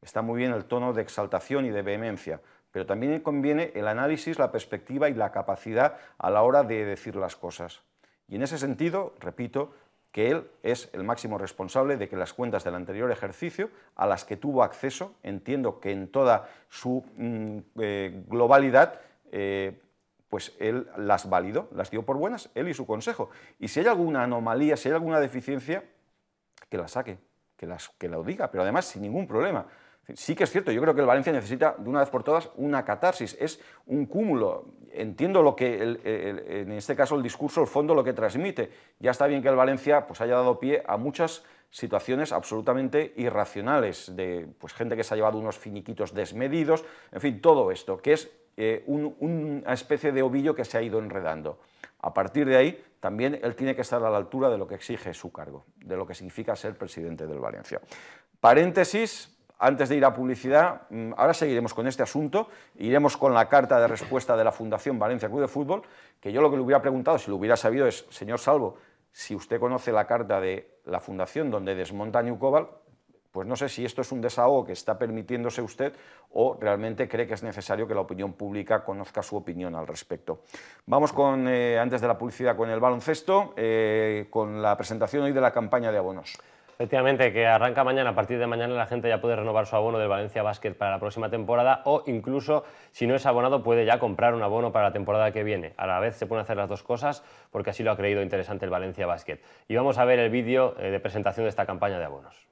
Está muy bien el tono de exaltación y de vehemencia, pero también conviene el análisis, la perspectiva y la capacidad a la hora de decir las cosas. Y en ese sentido, repito, que él es el máximo responsable de que las cuentas del anterior ejercicio, a las que tuvo acceso, entiendo que en toda su mm, eh, globalidad, eh, pues él las validó, las dio por buenas, él y su consejo. Y si hay alguna anomalía, si hay alguna deficiencia, que la saque, que, que la diga, pero además sin ningún problema. Sí que es cierto, yo creo que el Valencia necesita de una vez por todas una catarsis, es un cúmulo. Entiendo lo que, en este caso, el discurso, el fondo, lo que transmite. Ya está bien que el Valencia pues, haya dado pie a muchas situaciones absolutamente irracionales, de pues, gente que se ha llevado unos finiquitos desmedidos, en fin, todo esto, que es eh, una especie de ovillo que se ha ido enredando. A partir de ahí, también él tiene que estar a la altura de lo que exige su cargo, de lo que significa ser presidente del Valencia. Paréntesis, antes de ir a publicidad, mm, ahora seguiremos con este asunto, iremos con la carta de respuesta de la Fundación Valencia Club de Fútbol, que yo lo que le hubiera preguntado, si lo hubiera sabido, es, señor Salvo, si usted conoce la carta de la Fundación donde desmonta New pues no sé si esto es un desahogo que está permitiéndose usted o realmente cree que es necesario que la opinión pública conozca su opinión al respecto. Vamos con, eh, antes de la publicidad, con el baloncesto, eh, con la presentación hoy de la campaña de abonos. Efectivamente, que arranca mañana, a partir de mañana la gente ya puede renovar su abono del Valencia Basket para la próxima temporada o incluso si no es abonado puede ya comprar un abono para la temporada que viene. A la vez se pueden hacer las dos cosas porque así lo ha creído interesante el Valencia Basket. Y vamos a ver el vídeo eh, de presentación de esta campaña de abonos.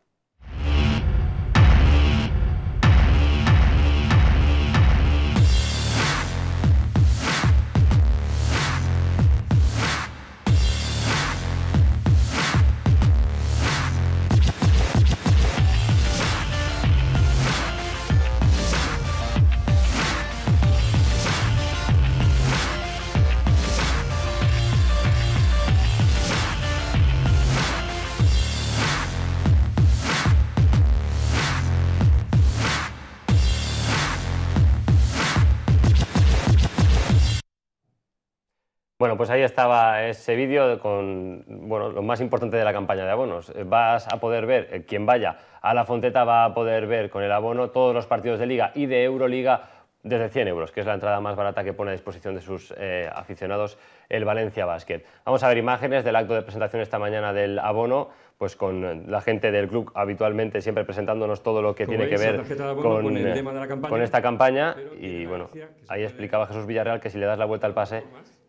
Bueno, pues ahí estaba ese vídeo con lo más importante de la campaña de abonos. Vas a poder ver, eh, quien vaya a la Fonteta va a poder ver con el abono todos los partidos de Liga y de Euroliga desde 100 euros, que es la entrada más barata que pone a disposición de sus eh, aficionados el Valencia Basket. Vamos a ver imágenes del acto de presentación esta mañana del abono, pues con la gente del club habitualmente siempre presentándonos todo lo que tiene que ver con, eh, con, esta campaña. Y bueno, ahí explicaba Jesús Villarreal que si le das la vuelta al pase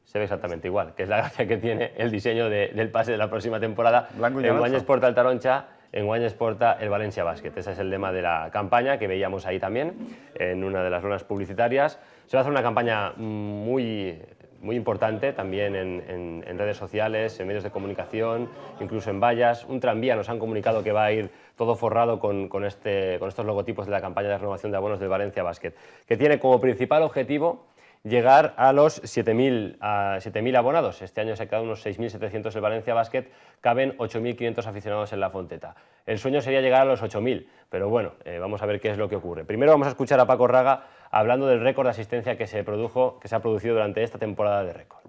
se ve exactamente igual, que es la gracia que tiene el diseño del pase de la próxima temporada. en Guanyesport porta el Taroncha, en guañes porta el Valencia Basket. Ese es el lema de la campaña que veíamos ahí también, en una de las ruedas publicitarias. Se va a hacer una campaña muy muy importante también en, redes sociales, en medios de comunicación, incluso en vallas. Un tranvía nos han comunicado que va a ir todo forrado con, con este, estos logotipos de la campaña de renovación de abonos del Valencia Basket, que tiene como principal objetivo llegar a los 7.000 abonados. Este año se quedan quedado unos 6.700 el Valencia Basket, caben 8.500 aficionados en la Fonteta. El sueño sería llegar a los 8.000, pero bueno, eh, vamos a ver qué es lo que ocurre. Primero vamos a escuchar a Paco Raga hablando del récord de asistencia que se, produjo, que se ha producido durante esta temporada de récord.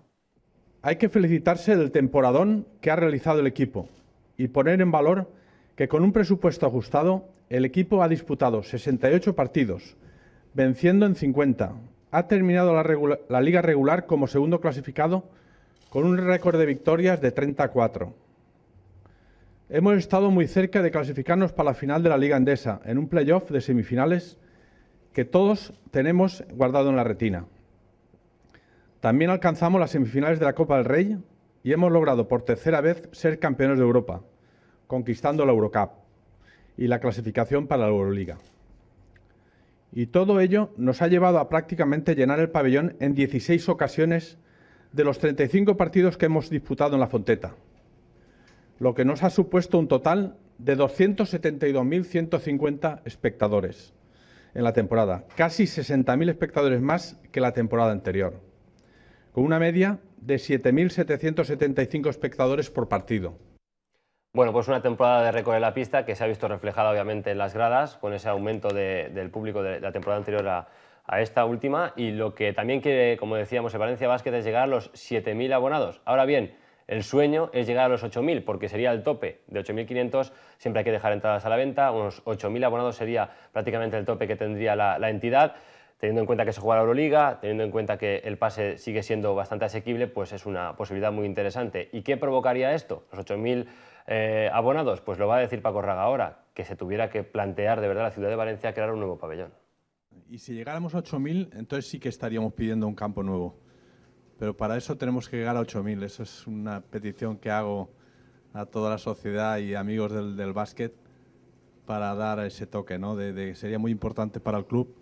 Hay que felicitarse del temporadón que ha realizado el equipo y poner en valor que con un presupuesto ajustado el equipo ha disputado 68 partidos, venciendo en 50, ha terminado la, liga regular como segundo clasificado con un récord de victorias de 34. Hemos estado muy cerca de clasificarnos para la final de la Liga Endesa, en un playoff de semifinales que todos tenemos guardado en la retina. También alcanzamos las semifinales de la Copa del Rey y hemos logrado por tercera vez ser campeones de Europa, conquistando la Eurocup y la clasificación para la Euroliga. Y todo ello nos ha llevado a prácticamente llenar el pabellón en 16 ocasiones de los 35 partidos que hemos disputado en la Fonteta, lo que nos ha supuesto un total de 272.150 espectadores en la temporada, casi 60.000 espectadores más que la temporada anterior, con una media de 7.775 espectadores por partido. Bueno, pues una temporada de récord en la pista que se ha visto reflejada obviamente en las gradas, con ese aumento del público de la temporada anterior a, esta última. Y lo que también quiere, como decíamos, el Valencia Básquet es llegar a los 7.000 abonados. Ahora bien, el sueño es llegar a los 8.000, porque sería el tope. De 8.500 siempre hay que dejar entradas a la venta, unos 8.000 abonados sería prácticamente el tope que tendría la, entidad teniendo en cuenta que se juega la Euroliga, teniendo en cuenta que el pase sigue siendo bastante asequible, pues es una posibilidad muy interesante. ¿Y qué provocaría esto? Los 8.000 eh, abonados, pues lo va a decir Paco Raga ahora, que se tuviera que plantear de verdad la ciudad de Valencia crear un nuevo pabellón. Y si llegáramos a 8.000, entonces sí que estaríamos pidiendo un campo nuevo. Pero para eso tenemos que llegar a 8.000. Esa es una petición que hago a toda la sociedad y amigos del, básquet para dar ese toque, ¿no? De, sería muy importante para el club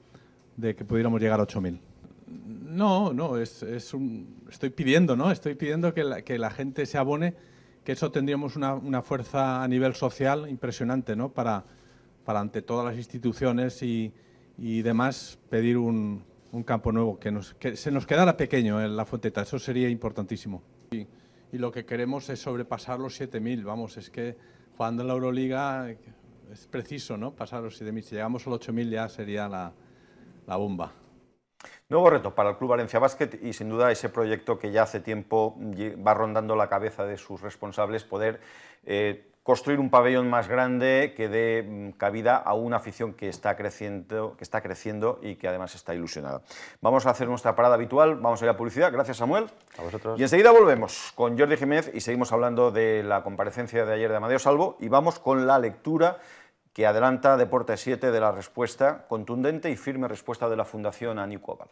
de que pudiéramos llegar a 8.000. No, no, es, un, estoy pidiendo, ¿no? Estoy pidiendo que la gente se abone que eso tendríamos una, fuerza a nivel social impresionante, ¿no? Para, para ante todas las instituciones y, demás pedir un, campo nuevo, que, nos, se nos quedara pequeño en eh, la fuente, eso sería importantísimo. Y, lo que queremos es sobrepasar los 7.000, vamos, es que jugando en la Euroliga eh, es preciso, ¿no? Pasar los 7.000, si llegamos al los 8.000 ya sería la bomba. Nuevo reto para el Club Valencia Básquet y sin duda ese proyecto que ya hace tiempo va rondando la cabeza de sus responsables, poder eh, construir un pabellón más grande que dé mm, cabida a una afición que está, creciendo, que está creciendo y que además está ilusionada. Vamos a hacer nuestra parada habitual, vamos a ir a publicidad. Gracias, Samuel. A vosotros. Y enseguida volvemos con Jordi Jiménez y seguimos hablando de la comparecencia de ayer de Amadeo Salvo y vamos con la lectura que adelanta Deporte 7 de la respuesta, contundente y firme respuesta de la Fundación Anicobal.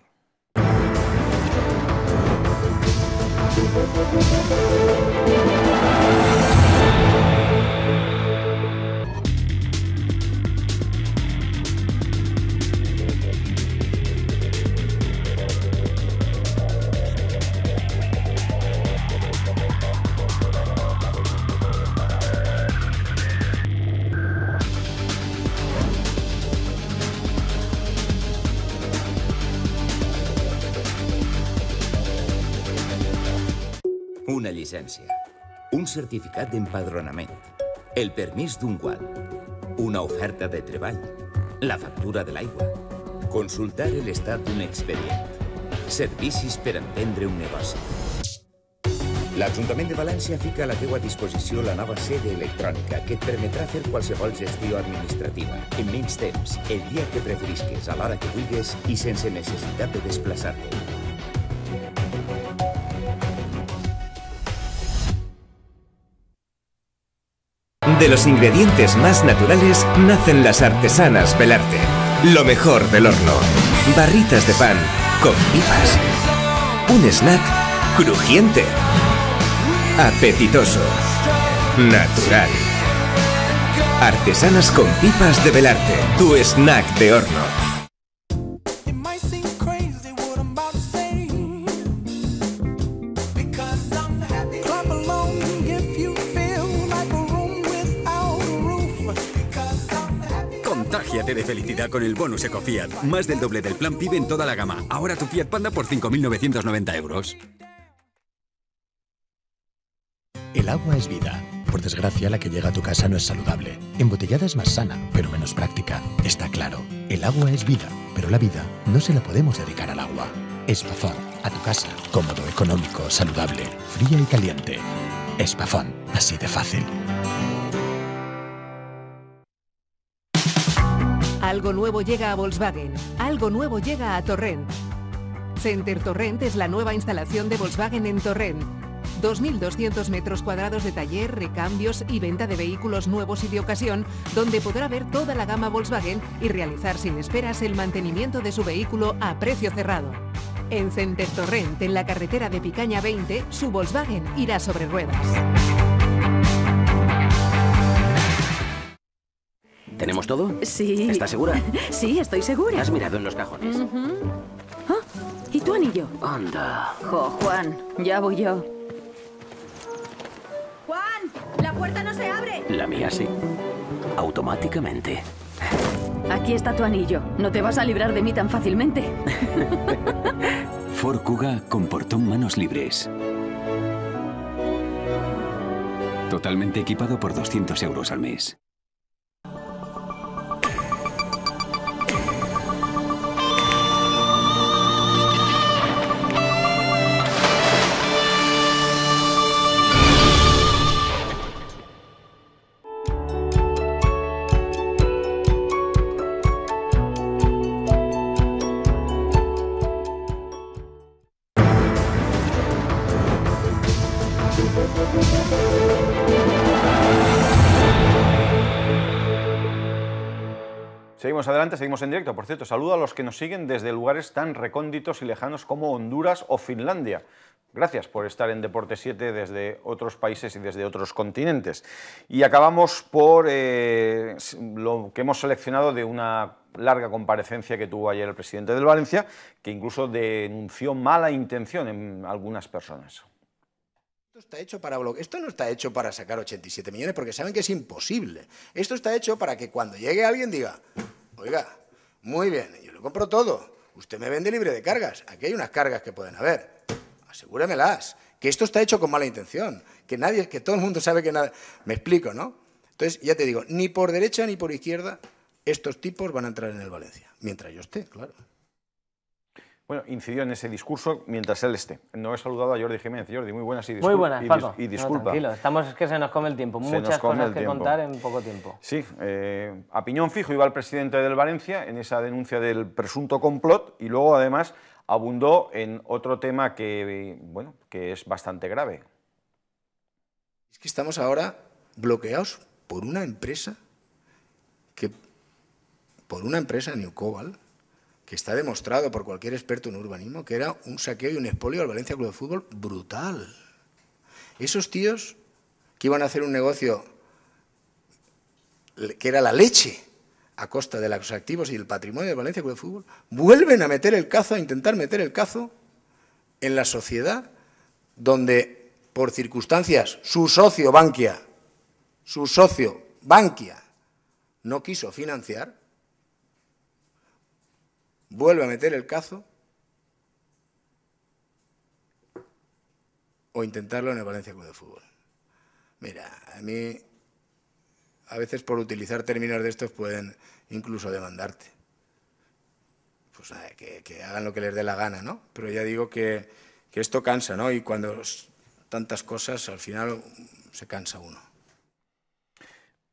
llicència, un certificat d'empadronament, el permís d'un gual, una oferta de treball, la factura de l'aigua, consultar l'estat d'un expedient, servicis per entendre un negoci. L'Ajuntament de València fica a la teua disposició la nova sede electrònica que et permetrà fer qualsevol gestió administrativa en menys temps, el dia que preferisques, a l'hora que vulguis i sense necessitat de desplaçar-te. De los ingredientes más naturales nacen las artesanas Belarte. Lo mejor del horno. Barritas de pan con pipas. Un snack crujiente. Apetitoso. Natural. Artesanas con pipas de Belarte. Tu snack de horno. felicidad con el bonus EcoFiat. Más del doble del plan PIB en toda la gama. Ahora tu Fiat Panda por 5.990 euros. El agua es vida. Por desgracia, la que llega a tu casa no es saludable. Embotellada es más sana, pero menos práctica. Está claro, el agua es vida, pero la vida no se la podemos dedicar al agua. Espafón, a tu casa. Cómodo, económico, saludable, fría y caliente. Espafón, así de fácil. Algo nuevo llega a Volkswagen. Algo nuevo llega a Torrent. Center Torrent es la nueva instalación de Volkswagen en Torrent. 2.200 metros cuadrados de taller, recambios y venta de vehículos nuevos y de ocasión, donde podrá ver toda la gama Volkswagen y realizar sin esperas el mantenimiento de su vehículo a precio cerrado. En Center Torrent, en la carretera de Picaña 20, su Volkswagen irá sobre ruedas. ¿Tenemos todo? Sí. ¿Estás segura? Sí, estoy segura. ¿Has mirado en los cajones? Ah, ¿Y tu anillo? Anda. Jo, Juan, ya voy yo. ¡Juan! ¡La puerta no se abre! La mía sí. Automáticamente. Aquí está tu anillo. No te vas a librar de mí tan fácilmente. Forcuga Kuga con manos libres. Totalmente equipado por 200 euros al mes. adelante, seguimos en directo. Por cierto, saludo a los que nos siguen desde lugares tan recónditos y lejanos como Honduras o Finlandia. Gracias por estar en Deporte 7 desde otros países y desde otros continentes. Y acabamos por eh, lo que hemos seleccionado de una larga comparecencia que tuvo ayer el presidente del Valencia, que incluso denunció mala intención en algunas personas. Esto está hecho para Esto no está hecho para sacar 87 millones porque saben que es imposible. Esto está hecho para que cuando llegue alguien diga, Oiga, muy bien, yo lo compro todo. Usted me vende libre de cargas. Aquí hay unas cargas que pueden haber. Asegúremelas. Que esto está hecho con mala intención. Que nadie, que todo el mundo sabe que nada. Me explico, ¿no? Entonces, ya te digo, ni por derecha ni por izquierda estos tipos van a entrar en el Valencia. Mientras yo esté, claro. Bueno, incidió en ese discurso mientras él esté. No he saludado a Jordi Jiménez. Jordi, muy buenas y disculpas. Muy buenas, tranquilo, estamos es que se nos come el tiempo. Muchas cosas que contar en poco tiempo. Sí, eh, a piñón fijo iba el presidente del Valencia en esa denuncia del presunto complot y luego además abundó en otro tema que, bueno, que es bastante grave. Es que estamos ahora bloqueados por una empresa que, por una empresa, New que está demostrado por cualquier experto en urbanismo, que era un saqueo y un expolio al Valencia Club de Fútbol brutal. Esos tíos que iban a hacer un negocio que era la leche a costa de los activos y el patrimonio del Valencia Club de Fútbol, vuelven a meter el cazo, a intentar meter el cazo en la sociedad donde, por circunstancias, su socio Bankia, su socio Bankia, no quiso financiar vuelve a meter el cazo o intentarlo en el Valencia Club de Fútbol. Mira, a mí a veces por utilizar términos de estos pueden incluso demandarte. Pues nada, ah, que, hagan lo que les dé la gana, ¿no? Pero ya digo que, que esto cansa, ¿no? Y cuando tantas cosas, al final se cansa uno.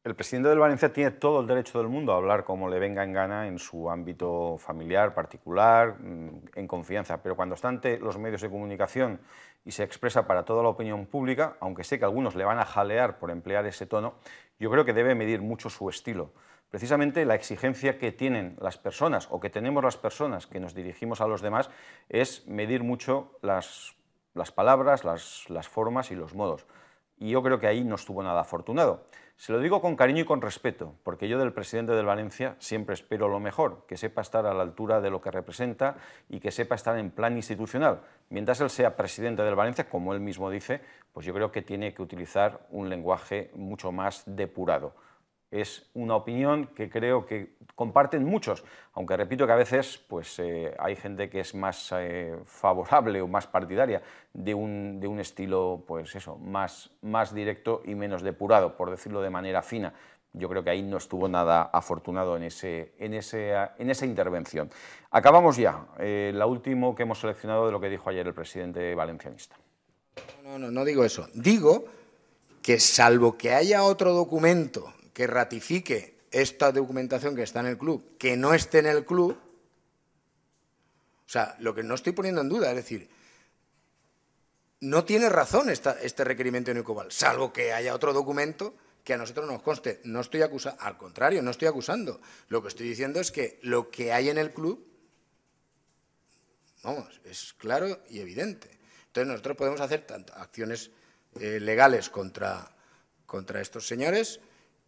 El presidente del Valencia tiene todo el derecho del mundo a hablar como le venga en gana en su ámbito familiar, particular, mm, en confianza, pero cuando está ante los medios de comunicación y se expresa para toda la opinión pública, aunque sé que algunos le van a jalear por emplear ese tono, yo creo que debe medir mucho su estilo. Precisamente la exigencia que tienen las personas o que tenemos las personas que nos dirigimos a los demás es medir mucho las, palabras, las formas y los modos. Y yo creo que ahí no estuvo nada afortunado. Se lo digo con cariño y con respeto, porque yo del presidente del Valencia siempre espero lo mejor, que sepa estar a la altura de lo que representa y que sepa estar en plan institucional. Mientras él sea presidente del Valencia, como él mismo dice, pues yo creo que tiene que utilizar un lenguaje mucho más depurado es una opinión que creo que comparten muchos, aunque repito que a veces pues, eh, hay gente que es más eh, favorable o más partidaria de un, de un estilo pues eso, más, más directo y menos depurado, por decirlo de manera fina. Yo creo que ahí no estuvo nada afortunado en, en, esa intervención. Acabamos ya. Eh, la última que hemos seleccionado de lo que dijo ayer el presidente valencianista. No, no, no digo eso. Digo que salvo que haya otro documento que ratifique esta documentación que está en el club, que no esté en el club, o sea, lo que no estoy poniendo en duda, es decir, no tiene razón esta, este requerimiento de Nicobal, salvo que haya otro documento que a nosotros nos conste. No estoy acusando, al contrario, no estoy acusando. Lo que estoy diciendo es que lo que hay en el club, vamos, es claro y evidente. Entonces nosotros podemos hacer tanto acciones eh, legales contra, contra estos señores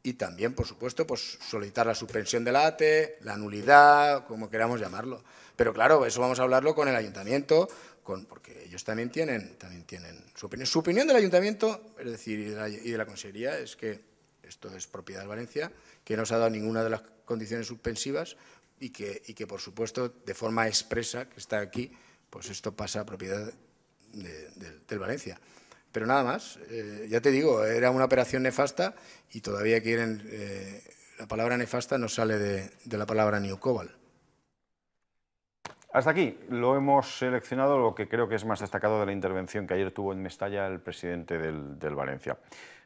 y también, por supuesto, pues solicitar la suspensión del ATE, la nulidad, como queramos llamarlo. Pero claro, eso vamos a hablarlo con el ayuntamiento, con, porque ellos también tienen, también tienen su opinión. Su opinión del ayuntamiento, es decir, y de, la, consejería, es que esto es propiedad de Valencia, que no se ha dado ninguna de las condiciones suspensivas y que, que por supuesto, de forma expresa, que está aquí, pues esto pasa a propiedad de, del Valencia. Pero nada más, eh, ya te digo, era una operación nefasta y todavía quieren, eh, la palabra nefasta no sale de, la palabra niocobal. Hasta aquí lo hemos seleccionado, lo que creo que es más destacado de la intervención que ayer tuvo en Mestalla el presidente del, Valencia.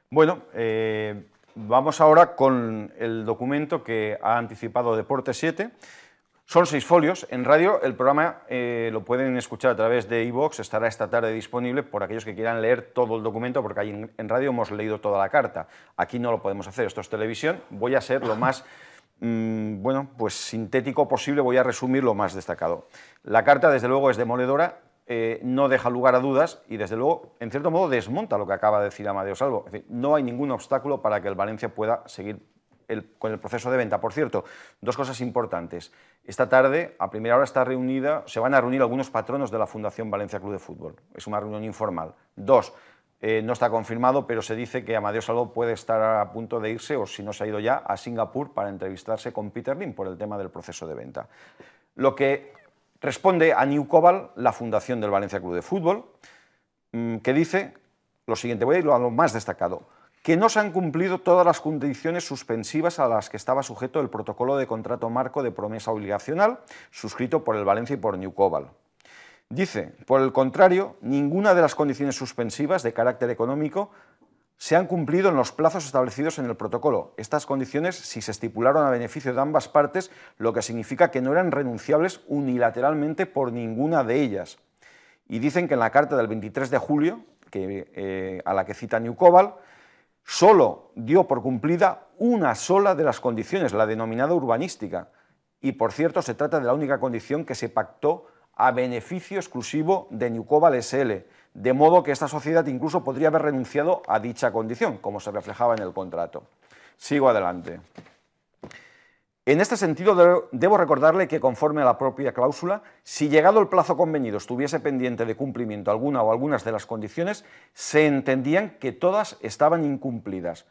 Bueno, eh, vamos ahora con el documento que ha anticipado Deporte 7 son seis folios. En radio el programa eh, lo pueden escuchar a través de iVoox, estará esta tarde disponible por aquellos que quieran leer todo el documento, porque ahí en, radio hemos leído toda la carta. Aquí no lo podemos hacer, esto es televisión. Voy a ser lo más, mm, bueno, pues sintético posible, voy a resumir lo más destacado. La carta, desde luego, es demoledora, eh, no deja lugar a dudas y, desde luego, en cierto modo desmonta lo que acaba de decir Amadeo Salvo. no hay ningún obstáculo para que el Valencia pueda seguir con el proceso de venta. Por cierto, dos cosas importantes. Esta tarde, a primera hora, está reunida, se van a reunir algunos patronos de la Fundación Valencia Club de Fútbol. Es una reunión informal. Dos, eh, no está confirmado, pero se dice que Amadeo Saló puede estar a punto de irse, o si no se ha ido ya, a Singapur para entrevistarse con Peter Lim por el tema del proceso de venta. Lo que responde a New Cobal, la Fundación del Valencia Club de Fútbol, mm, que dice lo siguiente, voy a ir a lo más destacado que no se han cumplido todas las condiciones suspensivas a las que estaba sujeto el protocolo de contrato marco de promesa obligacional suscrito por el Valencia y por New Cobal. Dice, por el contrario, ninguna de las condiciones suspensivas de carácter económico se han cumplido en los plazos establecidos en el protocolo. Estas condiciones, si se estipularon a beneficio de ambas partes, lo que significa que no eran renunciables unilateralmente por ninguna de ellas. Y dicen que en la carta del 23 de julio, eh, a la que cita New solo dio por cumplida una sola de las condiciones, la denominada urbanística, y por cierto se trata de la única condición que se pactó a beneficio exclusivo de Newcoval SL, de modo que esta sociedad incluso podría haber renunciado a dicha condición, como se reflejaba en el contrato. Sigo adelante. En este sentido, debo recordarle que, conforme a la propia cláusula, si llegado el plazo convenido estuviese pendiente de cumplimiento alguna o algunas de las condiciones, se entendían que todas estaban incumplidas.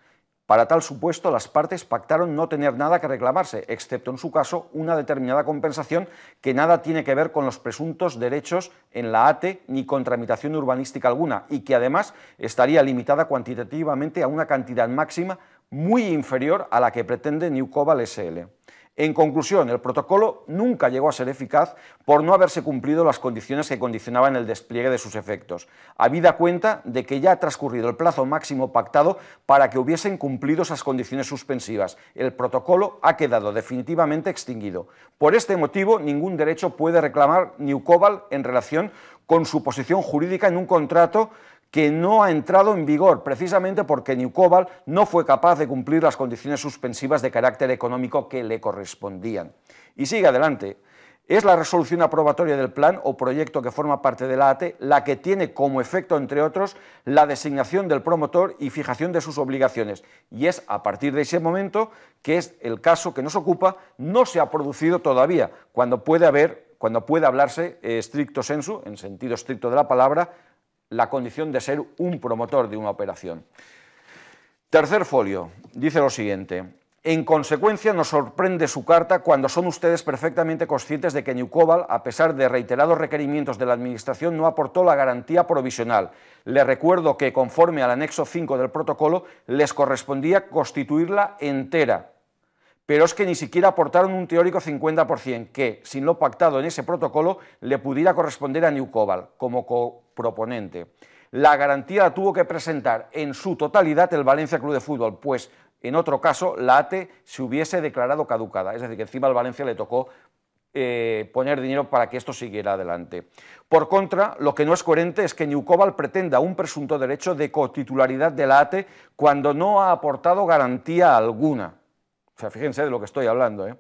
Para tal supuesto, las partes pactaron no tener nada que reclamarse, excepto en su caso una determinada compensación que nada tiene que ver con los presuntos derechos en la ATE ni con tramitación urbanística alguna y que además estaría limitada cuantitativamente a una cantidad máxima muy inferior a la que pretende Newcobal SL. En conclusión, el protocolo nunca llegó a ser eficaz por no haberse cumplido las condiciones que condicionaban el despliegue de sus efectos, habida cuenta de que ya ha transcurrido el plazo máximo pactado para que hubiesen cumplido esas condiciones suspensivas. El protocolo ha quedado definitivamente extinguido. Por este motivo, ningún derecho puede reclamar Cobalt en relación con su posición jurídica en un contrato que no ha entrado en vigor, precisamente porque Newcobal no fue capaz de cumplir las condiciones suspensivas de carácter económico que le correspondían. Y sigue adelante. Es la resolución aprobatoria del plan o proyecto que forma parte de la ATE la que tiene como efecto, entre otros, la designación del promotor y fijación de sus obligaciones. Y es a partir de ese momento que es el caso que nos ocupa, no se ha producido todavía, cuando puede haber, cuando puede hablarse eh, estricto sensu, en sentido estricto de la palabra, la condición de ser un promotor de una operación. Tercer folio, dice lo siguiente. En consecuencia, nos sorprende su carta cuando son ustedes perfectamente conscientes de que Newcobal, a pesar de reiterados requerimientos de la Administración, no aportó la garantía provisional. Le recuerdo que, conforme al anexo 5 del protocolo, les correspondía constituirla entera pero es que ni siquiera aportaron un teórico 50% que, sin lo pactado en ese protocolo, le pudiera corresponder a New como coproponente. La garantía la tuvo que presentar en su totalidad el Valencia Club de Fútbol, pues en otro caso la ATE se hubiese declarado caducada, es decir, que encima al Valencia le tocó eh, poner dinero para que esto siguiera adelante. Por contra, lo que no es coherente es que New pretenda un presunto derecho de cotitularidad de la ATE cuando no ha aportado garantía alguna. O sea, fíjense de lo que estoy hablando. ¿eh?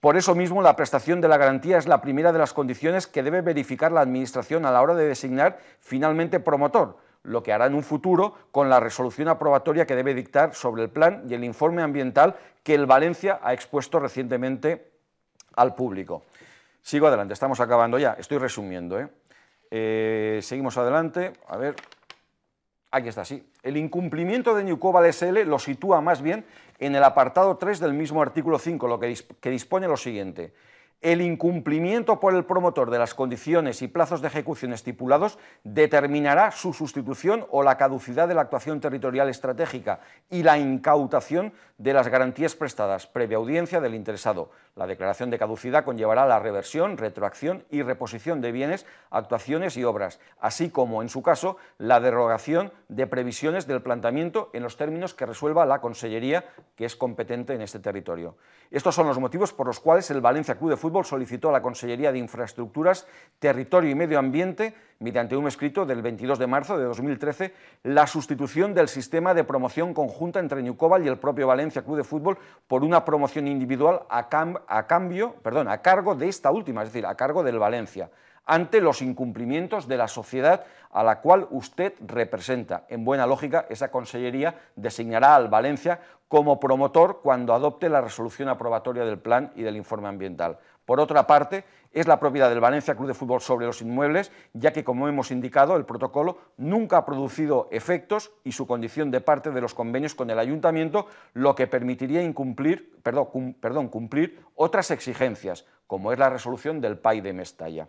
Por eso mismo, la prestación de la garantía es la primera de las condiciones que debe verificar la Administración a la hora de designar finalmente promotor, lo que hará en un futuro con la resolución aprobatoria que debe dictar sobre el plan y el informe ambiental que el Valencia ha expuesto recientemente al público. Sigo adelante, estamos acabando ya, estoy resumiendo. ¿eh? Eh, seguimos adelante, a ver, aquí está, sí. El incumplimiento de Newcobal SL lo sitúa más bien en el apartado 3 del mismo artículo 5, lo que, que dispone lo siguiente el incumplimiento por el promotor de las condiciones y plazos de ejecución estipulados determinará su sustitución o la caducidad de la actuación territorial estratégica y la incautación de las garantías prestadas previa audiencia del interesado. La declaración de caducidad conllevará la reversión, retroacción y reposición de bienes, actuaciones y obras, así como, en su caso, la derogación de previsiones del planteamiento en los términos que resuelva la Consellería que es competente en este territorio. Estos son los motivos por los cuales el Valencia Club de Fútbol solicitó a la Consellería de Infraestructuras, Territorio y Medio Ambiente, mediante un escrito del 22 de marzo de 2013, la sustitución del sistema de promoción conjunta entre Newcobal y el propio Valencia Club de Fútbol por una promoción individual a, cambio, perdón, a cargo de esta última, es decir, a cargo del Valencia ante los incumplimientos de la sociedad a la cual usted representa. En buena lógica, esa consellería designará al Valencia como promotor cuando adopte la resolución aprobatoria del plan y del informe ambiental. Por otra parte, es la propiedad del Valencia Club de Fútbol sobre los inmuebles, ya que, como hemos indicado, el protocolo nunca ha producido efectos y su condición de parte de los convenios con el ayuntamiento, lo que permitiría incumplir, perdón, cumplir otras exigencias, como es la resolución del PAI de Mestalla.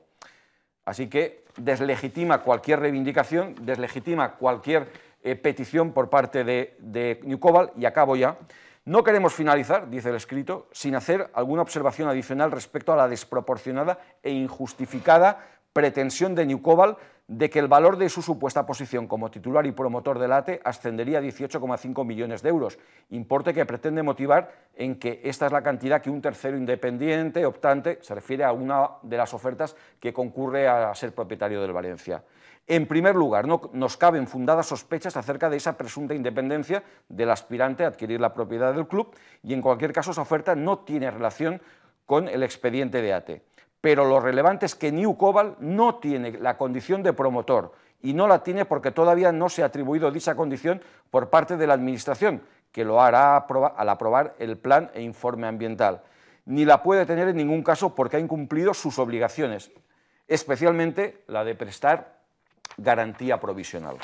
Así que deslegitima cualquier reivindicación, deslegitima cualquier eh, petición por parte de, de Newcobal, y acabo ya. No queremos finalizar, dice el escrito, sin hacer alguna observación adicional respecto a la desproporcionada e injustificada pretensión de Newcobal de que el valor de su supuesta posición como titular y promotor del ATE ascendería a 18,5 millones de euros, importe que pretende motivar en que esta es la cantidad que un tercero independiente, optante, se refiere a una de las ofertas que concurre a ser propietario del Valencia. En primer lugar, no, nos caben fundadas sospechas acerca de esa presunta independencia del aspirante a adquirir la propiedad del club y en cualquier caso esa oferta no tiene relación con el expediente de ATE. Pero lo relevante es que New Cobalt no tiene la condición de promotor y no la tiene porque todavía no se ha atribuido dicha condición por parte de la Administración, que lo hará al aprobar el plan e informe ambiental. Ni la puede tener en ningún caso porque ha incumplido sus obligaciones, especialmente la de prestar garantía provisional.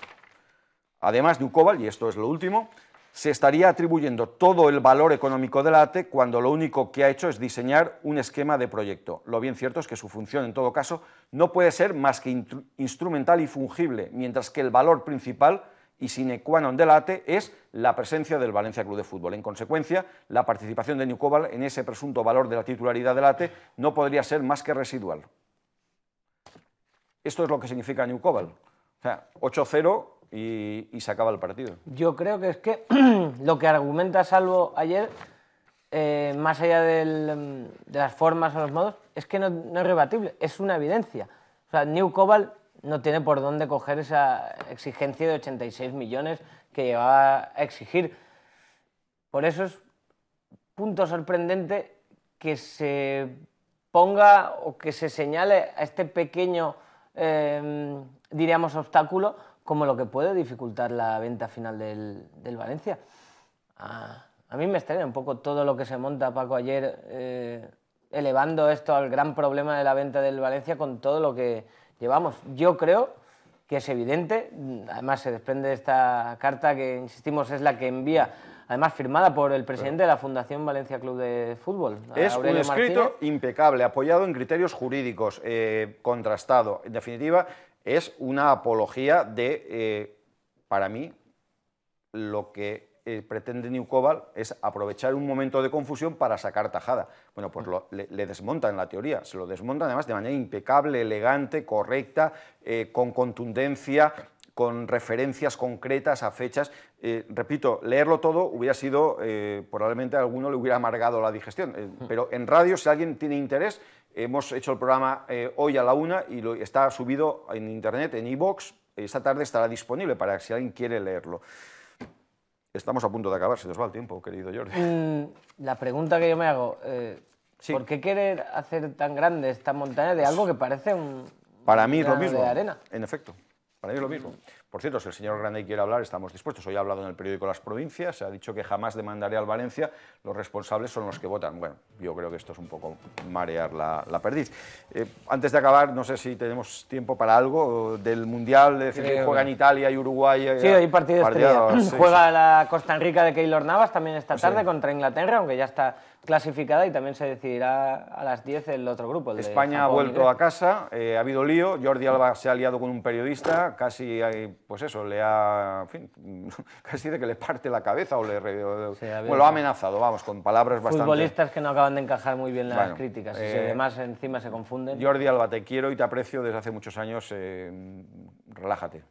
Además de y esto es lo último, se estaría atribuyendo todo el valor económico del ATE cuando lo único que ha hecho es diseñar un esquema de proyecto. Lo bien cierto es que su función, en todo caso, no puede ser más que instrumental y fungible, mientras que el valor principal y sine qua non del ATE es la presencia del Valencia Club de Fútbol. En consecuencia, la participación de Newcobal en ese presunto valor de la titularidad del ATE no podría ser más que residual. Esto es lo que significa New Cobalt. O sea, 8-0 y, se acaba el partido. Yo creo que es que lo que argumenta Salvo ayer, eh, más allá de las formas o los modos, es que no, no, es rebatible, es una evidencia. O sea, New Cobalt no tiene por dónde coger esa exigencia de 86 millones que llevaba a exigir. Por eso es punto sorprendente que se ponga o que se señale a este pequeño Em, diríamos, obstáculo como lo que puede dificultar la venta final del, del Valencia. a mí me extraña un poco todo lo que se monta Paco ayer, eh, elevando esto al gran problema de la venta del Valencia con todo lo que llevamos. Yo creo que es evidente, además se desprende de esta carta que, insistimos, es la que envía además firmada por el presidente de la Fundación Valencia Club de Fútbol. Es un escrito impecable, apoyado en criterios jurídicos, eh, contrastado. En definitiva, es una apología de, eh, para mí, lo que eh, pretende New es aprovechar un momento de confusión para sacar tajada. Bueno, pues le, desmonta desmontan la teoría, se lo desmontan además de manera impecable, elegante, correcta, con contundencia, con referencias concretas a fechas. Eh, repito, leerlo todo hubiera sido, eh, probablemente a alguno le hubiera amargado la digestión, eh, hmm. pero en radio, si alguien tiene interés, hemos hecho el programa hoy a la una y lo, está subido en internet, en iBox, esta tarde estará disponible para si alguien quiere leerlo. Estamos a punto de acabar, si nos va el tiempo, querido Jordi. Mm, la pregunta que yo me hago, ¿por qué querer hacer tan grande esta montaña de algo que parece un... Para mí lo de arena? en efecto. Para lo mismo. Por cierto, si el señor Grande quiere hablar, estamos dispuestos. Hoy ha hablado en el periódico Las Provincias, ha dicho que jamás demandaré al Valencia, los responsables son los que votan. Bueno, yo creo que esto es un poco marear la, perdiz. Eh, antes de acabar, no sé si tenemos tiempo para algo eh, del Mundial, de decir que juega en Italia y Uruguay. Eh, sí, hay partido este juega la Costa Rica de Keylor Navas también esta tarde contra Inglaterra, aunque ya está clasificada y también se decidirá a las 10 el otro grupo. España ha vuelto a casa, ha habido lío, Jordi Alba se ha aliado con un periodista, casi hay pues eso, le ha, en fin, casi de que le parte la cabeza o le... lo ha amenazado, vamos, con palabras bastante... Futbolistas que no acaban de encajar muy bien las críticas, y eh, además encima se confunden... Jordi Alba, te quiero y te aprecio desde hace muchos años, eh, relájate,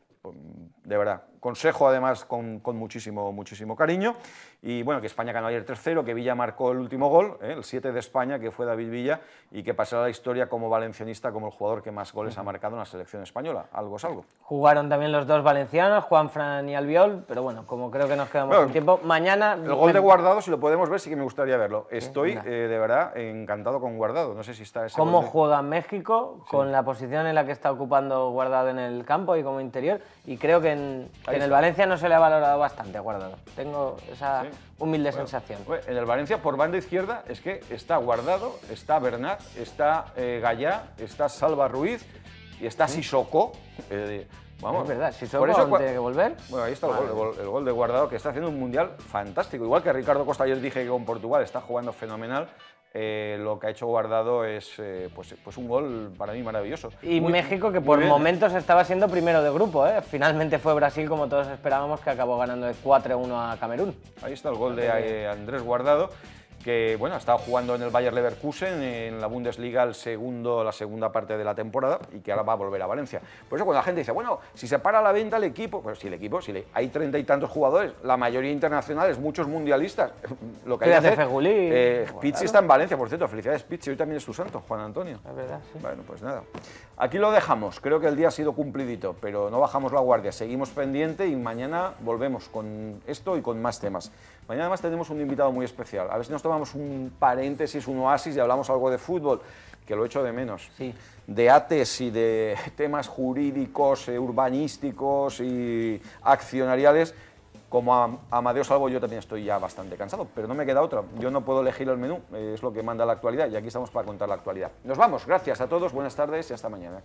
de verdad, consejo además con, muchísimo, muchísimo cariño. Y bueno, que España ganó ayer 3-0, que Villa marcó el último gol, ¿eh? el 7 de España, que fue David Villa, y que pasará la historia como valencianista, como el jugador que más goles ha marcado en la selección española. Algo es algo. Jugaron también los dos valencianos, Juan Fran y Albiol, pero bueno, como creo que nos quedamos sin tiempo, mañana... El gol de Guardado, si lo podemos ver, sí que me gustaría verlo. Estoy, eh, de verdad, encantado con Guardado. No sé si está ¿Cómo juega México con la posición en la que está ocupando Guardado en el campo y como interior? Y creo que en en el Valencia no se le ha valorado bastante, guardado. Tengo esa humilde sensación. en el Valencia, por banda izquierda, es que está Guardado, está Bernat, está eh, Gallá, está Salva Ruiz y está Sissoko. Eh, vamos. Es verdad, Sissoko tiene que volver. Bueno, ahí está el, gol, el, gol, de Guardado, que está haciendo un mundial fantástico. Igual que Ricardo Costa, ayer dije que con Portugal está jugando fenomenal. Eh, lo que ha hecho Guardado es eh, pues, pues un gol para mí maravilloso. Y México que por momentos estaba siendo primero de grupo, ¿eh? finalmente fue Brasil como todos esperábamos que acabó ganando de 4-1 a Camerún. Ahí está el gol de Andrés Guardado que bueno, ha estado jugando en el Bayer Leverkusen, en la Bundesliga el segundo, la segunda parte de la temporada y que ahora va a volver a Valencia. Por eso cuando la gente dice, bueno, si se para la venta el equipo, pero pues si el equipo, si hay treinta y tantos jugadores, la mayoría internacionales, muchos mundialistas, lo que hay que hacer... Eh, está en Valencia, por cierto, felicidades Pizzi, hoy también es su santo, Juan Antonio. Es verdad, sí. Bueno, pues nada. Aquí lo dejamos, creo que el día ha sido cumplidito, pero no bajamos la guardia, seguimos pendiente y mañana volvemos con esto y con más temas. Mañana además tenemos un invitado muy especial. A ver si nos tomamos un paréntesis, un oasis y hablamos algo de fútbol, que lo echo de menos. Sí. De ates y de temas jurídicos, eh, urbanísticos y accionariales. Como a Amadeo Salvo yo también estoy ya bastante cansado, pero no me queda otra. Yo no puedo elegir el menú, eh, es lo que manda la actualidad y aquí estamos para contar la actualidad. Nos vamos, gracias a todos, buenas tardes y hasta mañana.